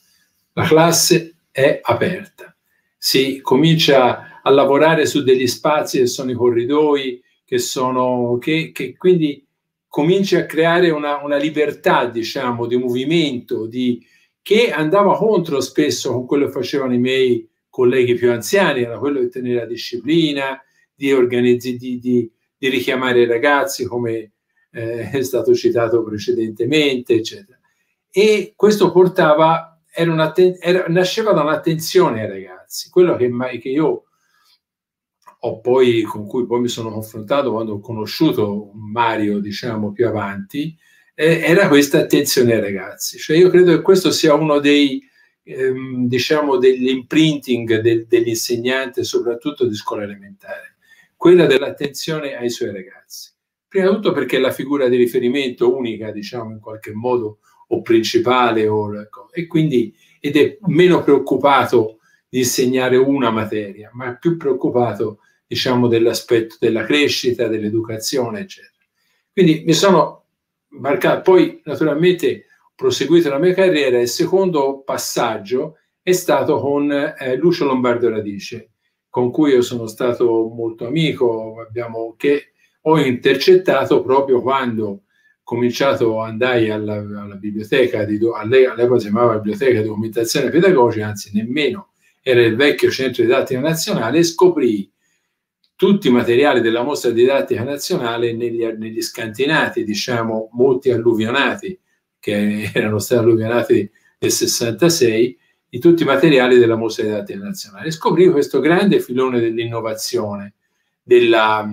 La classe è aperta, si comincia a lavorare su degli spazi che sono i corridoi, che sono, che, che quindi comincia a creare una, una libertà, diciamo, di movimento, di, che andava contro spesso con quello che facevano i miei colleghi più anziani era quello di tenere la disciplina, di, organizzare, di, di, di richiamare i ragazzi come eh, è stato citato precedentemente, eccetera. E questo portava, era era, nasceva da un'attenzione ai ragazzi, quello che, mai, che io ho poi, con cui poi mi sono confrontato quando ho conosciuto Mario, diciamo, più avanti, eh, era questa attenzione ai ragazzi. Cioè io credo che questo sia uno dei, ehm, diciamo dell'imprinting del, dell'insegnante, soprattutto di scuola elementare, quella dell'attenzione ai suoi ragazzi. Prima di tutto perché è la figura di riferimento unica, diciamo in qualche modo, o principale, o, e quindi ed è meno preoccupato di insegnare una materia, ma più preoccupato, diciamo, dell'aspetto della crescita, dell'educazione, eccetera. Quindi mi sono marcato, poi naturalmente proseguito la mia carriera, il secondo passaggio è stato con eh, Lucio Lombardo Radice, con cui io sono stato molto amico, abbiamo, che ho intercettato proprio quando cominciato andai alla, alla biblioteca, di, all'epoca si chiamava Biblioteca di Documentazione Pedagogica, anzi nemmeno, era il vecchio Centro Didattica Nazionale, e scoprì tutti i materiali della mostra didattica nazionale negli, negli scantinati, diciamo molti alluvionati, che erano stati alluvionati nel 66, di tutti i materiali della Mostra dei Dati Nazionali. Scoprì questo grande filone dell'innovazione della,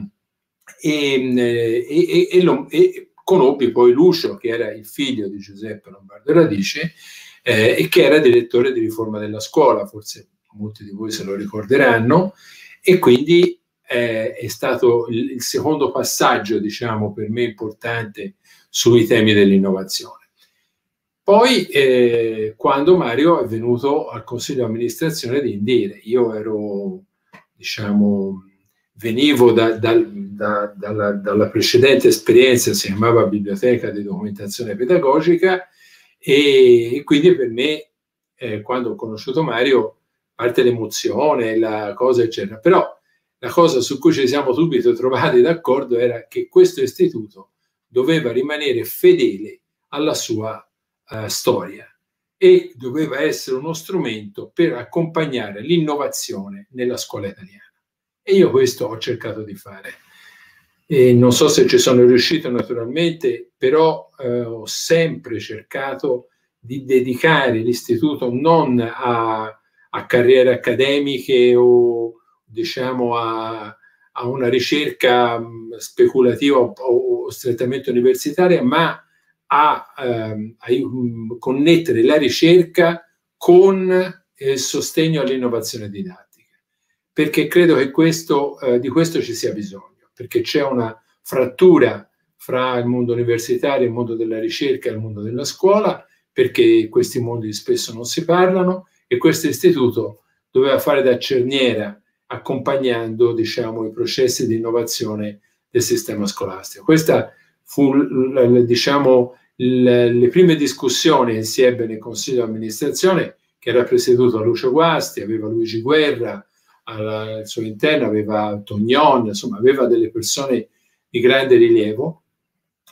eh, e, e, e, lo, e, conobbi poi Lucio, che era il figlio di Giuseppe Lombardo Radice eh, e che era direttore di riforma della scuola, forse molti di voi se lo ricorderanno, e quindi eh, è stato il, il secondo passaggio, diciamo, per me importante sui temi dell'innovazione. Poi, eh, quando Mario è venuto al consiglio di amministrazione di Indire, io ero, diciamo, venivo da, da, da, dalla, dalla, precedente esperienza, si chiamava Biblioteca di Documentazione Pedagogica, e quindi per me, eh, quando ho conosciuto Mario, parte l'emozione, la cosa, eccetera. Però la cosa su cui ci siamo subito trovati d'accordo era che questo istituto doveva rimanere fedele alla sua eh, storia e doveva essere uno strumento per accompagnare l'innovazione nella scuola italiana. E io questo ho cercato di fare. E non so se ci sono riuscito naturalmente, però eh, ho sempre cercato di dedicare l'istituto non a, a carriere accademiche o diciamo a, a una ricerca speculativa o, o strettamente universitaria, ma a, ehm, a mm, connettere la ricerca con eh, il sostegno all'innovazione didattica, perché credo che questo, eh, di questo ci sia bisogno, perché c'è una frattura fra il mondo universitario, il mondo della ricerca e il mondo della scuola, perché questi mondi spesso non si parlano e questo istituto doveva fare da cerniera accompagnando diciamo, i processi di innovazione del sistema scolastico. Questa fu diciamo, le prime discussioni che si ebbe nel consiglio di amministrazione, che era presieduto da Lucio Guasti, aveva Luigi Guerra al suo interno, aveva Tognon, insomma, aveva delle persone di grande rilievo.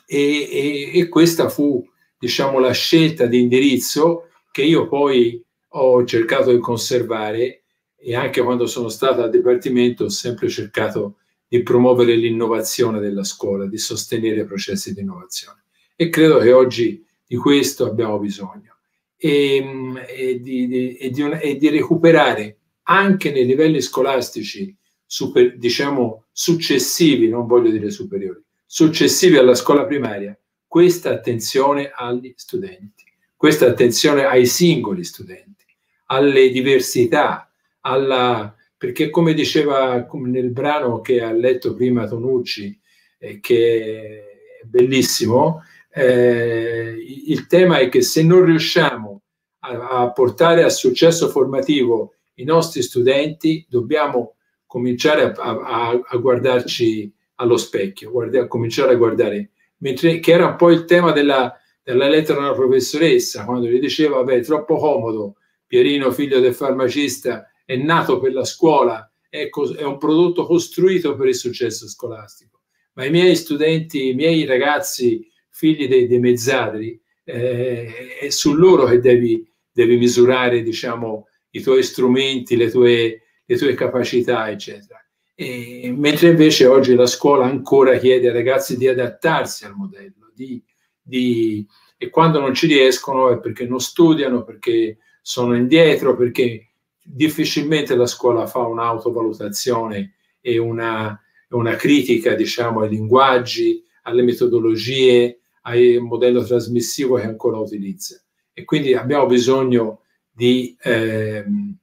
E, e, e questa fu diciamo, la scelta di indirizzo che io poi ho cercato di conservare e anche quando sono stato al Dipartimento ho sempre cercato di di promuovere l'innovazione della scuola, di sostenere processi di innovazione. E credo che oggi di questo abbiamo bisogno e, mm, e, di, di, e, di, un, e di, recuperare anche nei livelli scolastici, super, diciamo, successivi, non voglio dire superiori, successivi alla scuola primaria, questa attenzione agli studenti, questa attenzione ai singoli studenti, alle diversità, alla perché come diceva nel brano che ha letto prima Tonucci, eh, che è bellissimo, eh, il tema è che se non riusciamo a, a portare a successo formativo i nostri studenti, dobbiamo cominciare a, a, a guardarci allo specchio, guarda, cominciare a guardare, Mentre, che era un po' il tema della, della lettera alla professoressa, quando gli diceva, vabbè, troppo comodo, Pierino, figlio del farmacista, è nato per la scuola, è, è un prodotto costruito per il successo scolastico. Ma i miei studenti, i miei ragazzi, figli dei, dei mezzadri, eh, è su loro che devi, devi misurare diciamo, i tuoi strumenti, le tue, le tue capacità, eccetera. E, mentre invece oggi la scuola ancora chiede ai ragazzi di adattarsi al modello, di, di, e quando non ci riescono è perché non studiano, perché sono indietro, perché difficilmente la scuola fa un'autovalutazione e una, una critica diciamo, ai linguaggi, alle metodologie, al modello trasmissivo che ancora utilizza. E quindi abbiamo bisogno di, ehm,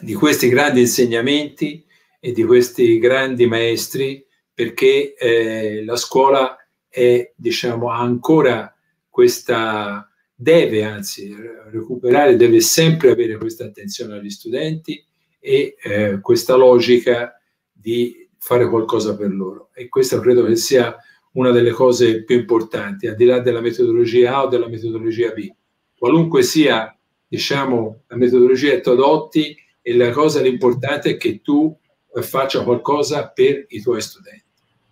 di questi grandi insegnamenti e di questi grandi maestri perché eh, la scuola è, diciamo, ha ancora questa, deve anzi recuperare, deve sempre avere questa attenzione agli studenti e eh, questa logica di fare qualcosa per loro. E questa credo che sia una delle cose più importanti, al di là della metodologia A o della metodologia B. Qualunque sia, diciamo, la metodologia che tu adotti, e la cosa l'importante è che tu eh, faccia qualcosa per i tuoi studenti,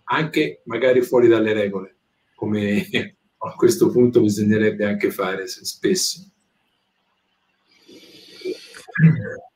anche magari fuori dalle regole, come a questo punto bisognerebbe anche fare se spesso.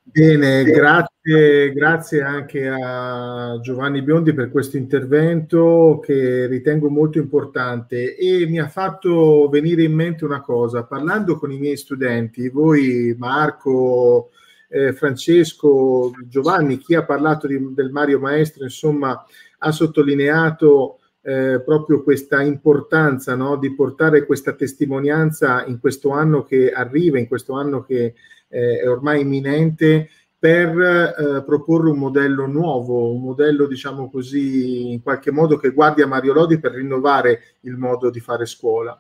Bene, grazie, grazie anche a Giovanni Biondi per questo intervento che ritengo molto importante e mi ha fatto venire in mente una cosa, parlando con i miei studenti, voi Marco, eh, Francesco, Giovanni, chi ha parlato di, del Mario Maestro, insomma, ha sottolineato eh, proprio questa importanza no, di portare questa testimonianza in questo anno che arriva, in questo anno che eh, è ormai imminente, per eh, proporre un modello nuovo, un modello diciamo così in qualche modo che guardi a Mario Lodi per rinnovare il modo di fare scuola.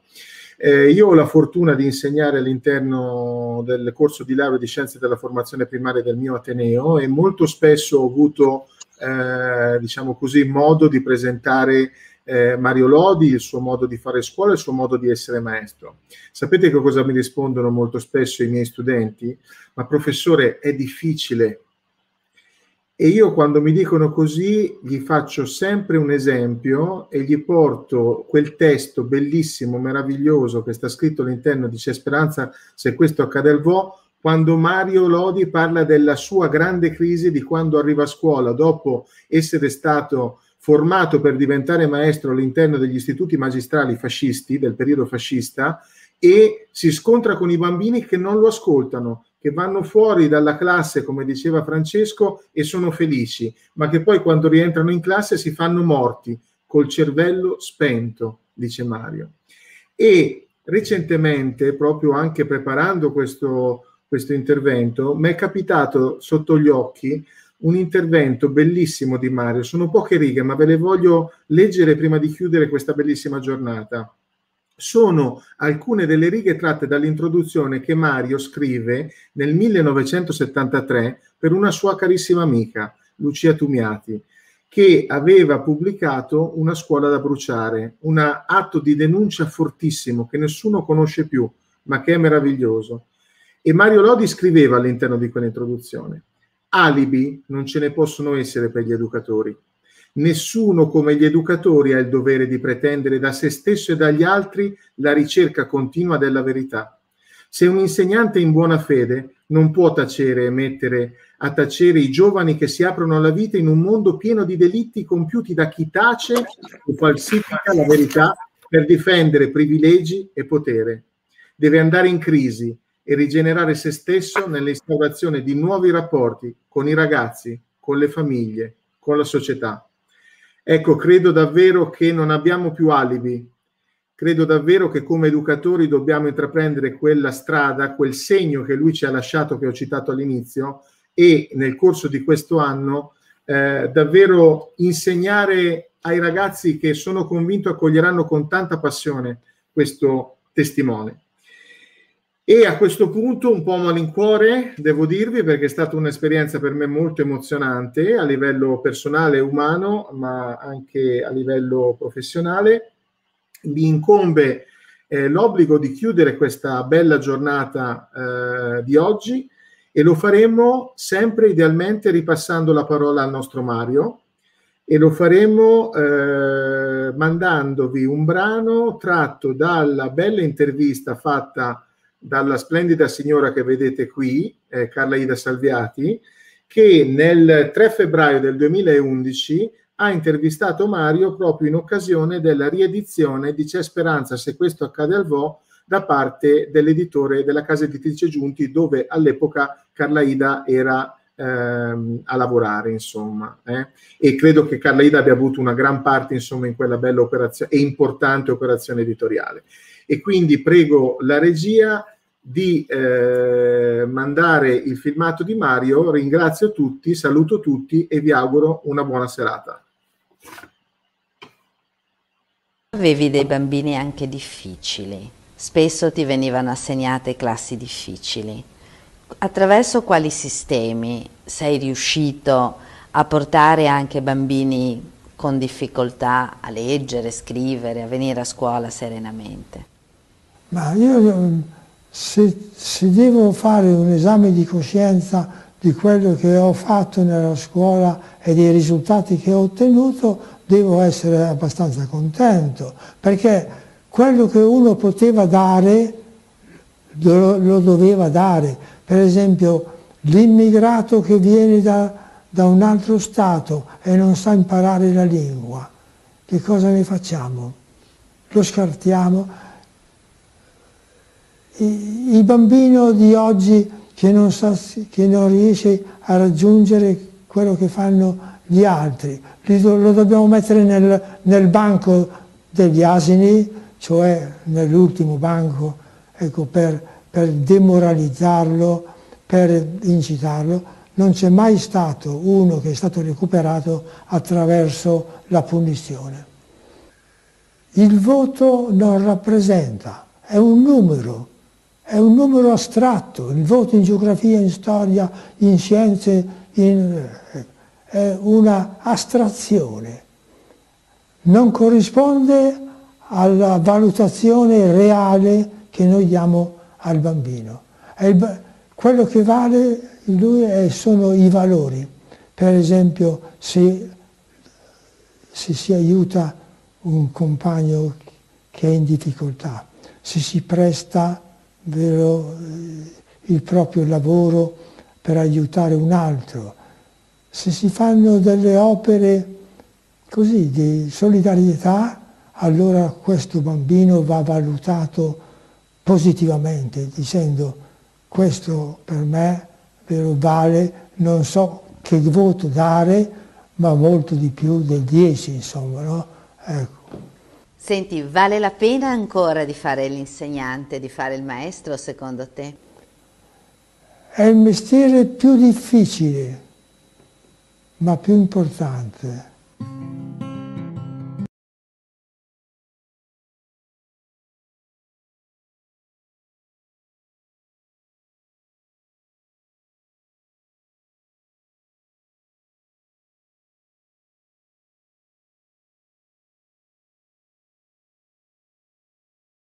Eh, io ho la fortuna di insegnare all'interno del corso di laurea di scienze della formazione primaria del mio Ateneo e molto spesso ho avuto, eh, diciamo così, modo di presentare eh, Mario Lodi, il suo modo di fare scuola, il suo modo di essere maestro. Sapete che cosa mi rispondono molto spesso i miei studenti? Ma professore, è difficile. E io quando mi dicono così gli faccio sempre un esempio e gli porto quel testo bellissimo, meraviglioso che sta scritto all'interno di C'è speranza se questo accade al VO, quando Mario Lodi parla della sua grande crisi di quando arriva a scuola dopo essere stato formato per diventare maestro all'interno degli istituti magistrali fascisti del periodo fascista e si scontra con i bambini che non lo ascoltano, che vanno fuori dalla classe, come diceva Francesco, e sono felici, ma che poi quando rientrano in classe si fanno morti, col cervello spento, dice Mario. E recentemente, proprio anche preparando questo, questo intervento, mi è capitato sotto gli occhi un intervento bellissimo di Mario. Sono poche righe, ma ve le voglio leggere prima di chiudere questa bellissima giornata. Sono alcune delle righe tratte dall'introduzione che Mario scrive nel 1973 per una sua carissima amica, Lucia Tumiati, che aveva pubblicato Una scuola da bruciare, un atto di denuncia fortissimo che nessuno conosce più, ma che è meraviglioso. E Mario Lodi scriveva all'interno di quell'introduzione alibi non ce ne possono essere per gli educatori. Nessuno come gli educatori ha il dovere di pretendere da se stesso e dagli altri la ricerca continua della verità. Se un insegnante in buona fede non può tacere e mettere a tacere i giovani che si aprono alla vita in un mondo pieno di delitti compiuti da chi tace o falsifica la verità per difendere privilegi e potere. Deve andare in crisi e rigenerare se stesso nell'instaurazione di nuovi rapporti con i ragazzi, con le famiglie, con la società. Ecco, credo davvero che non abbiamo più alibi. Credo davvero che come educatori dobbiamo intraprendere quella strada, quel segno che lui ci ha lasciato, che ho citato all'inizio, e nel corso di questo anno eh, davvero insegnare ai ragazzi che sono convinto accoglieranno con tanta passione questo testimone. E a questo punto, un po' a malincuore, devo dirvi, perché è stata un'esperienza per me molto emozionante a livello personale e umano, ma anche a livello professionale, mi incombe eh, l'obbligo di chiudere questa bella giornata eh, di oggi e lo faremo sempre idealmente ripassando la parola al nostro Mario e lo faremo eh, mandandovi un brano tratto dalla bella intervista fatta dalla splendida signora che vedete qui, eh, Carla Ida Salviati, che nel 3 febbraio del 2011 ha intervistato Mario proprio in occasione della riedizione di C'è speranza se questo accade al VO da parte dell'editore della casa editrice Giunti dove all'epoca Carla Ida era ehm, a lavorare insomma eh? e credo che Carla Ida abbia avuto una gran parte insomma in quella bella operazione e importante operazione editoriale e quindi prego la regia di eh, mandare il filmato di Mario. Ringrazio tutti, saluto tutti e vi auguro una buona serata. Avevi dei bambini anche difficili, spesso ti venivano assegnate classi difficili. Attraverso quali sistemi sei riuscito a portare anche bambini con difficoltà a leggere, scrivere, a venire a scuola serenamente? Ma io, io se, se devo fare un esame di coscienza di quello che ho fatto nella scuola e dei risultati che ho ottenuto, devo essere abbastanza contento, perché quello che uno poteva dare lo, lo doveva dare. Per esempio l'immigrato che viene da, da, un altro Stato e non sa imparare la lingua, che cosa ne facciamo? Lo scartiamo? il bambino di oggi che non, sa, che non riesce a raggiungere quello che fanno gli altri, lo dobbiamo mettere nel, nel banco degli asini, cioè nell'ultimo banco, ecco, per, per demoralizzarlo, per incitarlo. Non c'è mai stato uno che è stato recuperato attraverso la punizione. Il voto non rappresenta, è un numero, è un numero astratto, il voto in geografia, in storia, in scienze, in, è una astrazione, non corrisponde alla valutazione reale che noi diamo al bambino. Il, quello che vale lui è, sono i valori, per esempio se, se si aiuta un compagno che è in difficoltà, se si presta eh, il proprio lavoro per aiutare un altro. Se si fanno delle opere così di solidarietà, allora questo bambino va valutato positivamente, dicendo questo per me vero, vale, non so che voto dare, ma molto di più del 10, insomma, no? ecco. Senti, vale la pena ancora di fare l'insegnante, di fare il maestro secondo te? È il mestiere più difficile, ma più importante.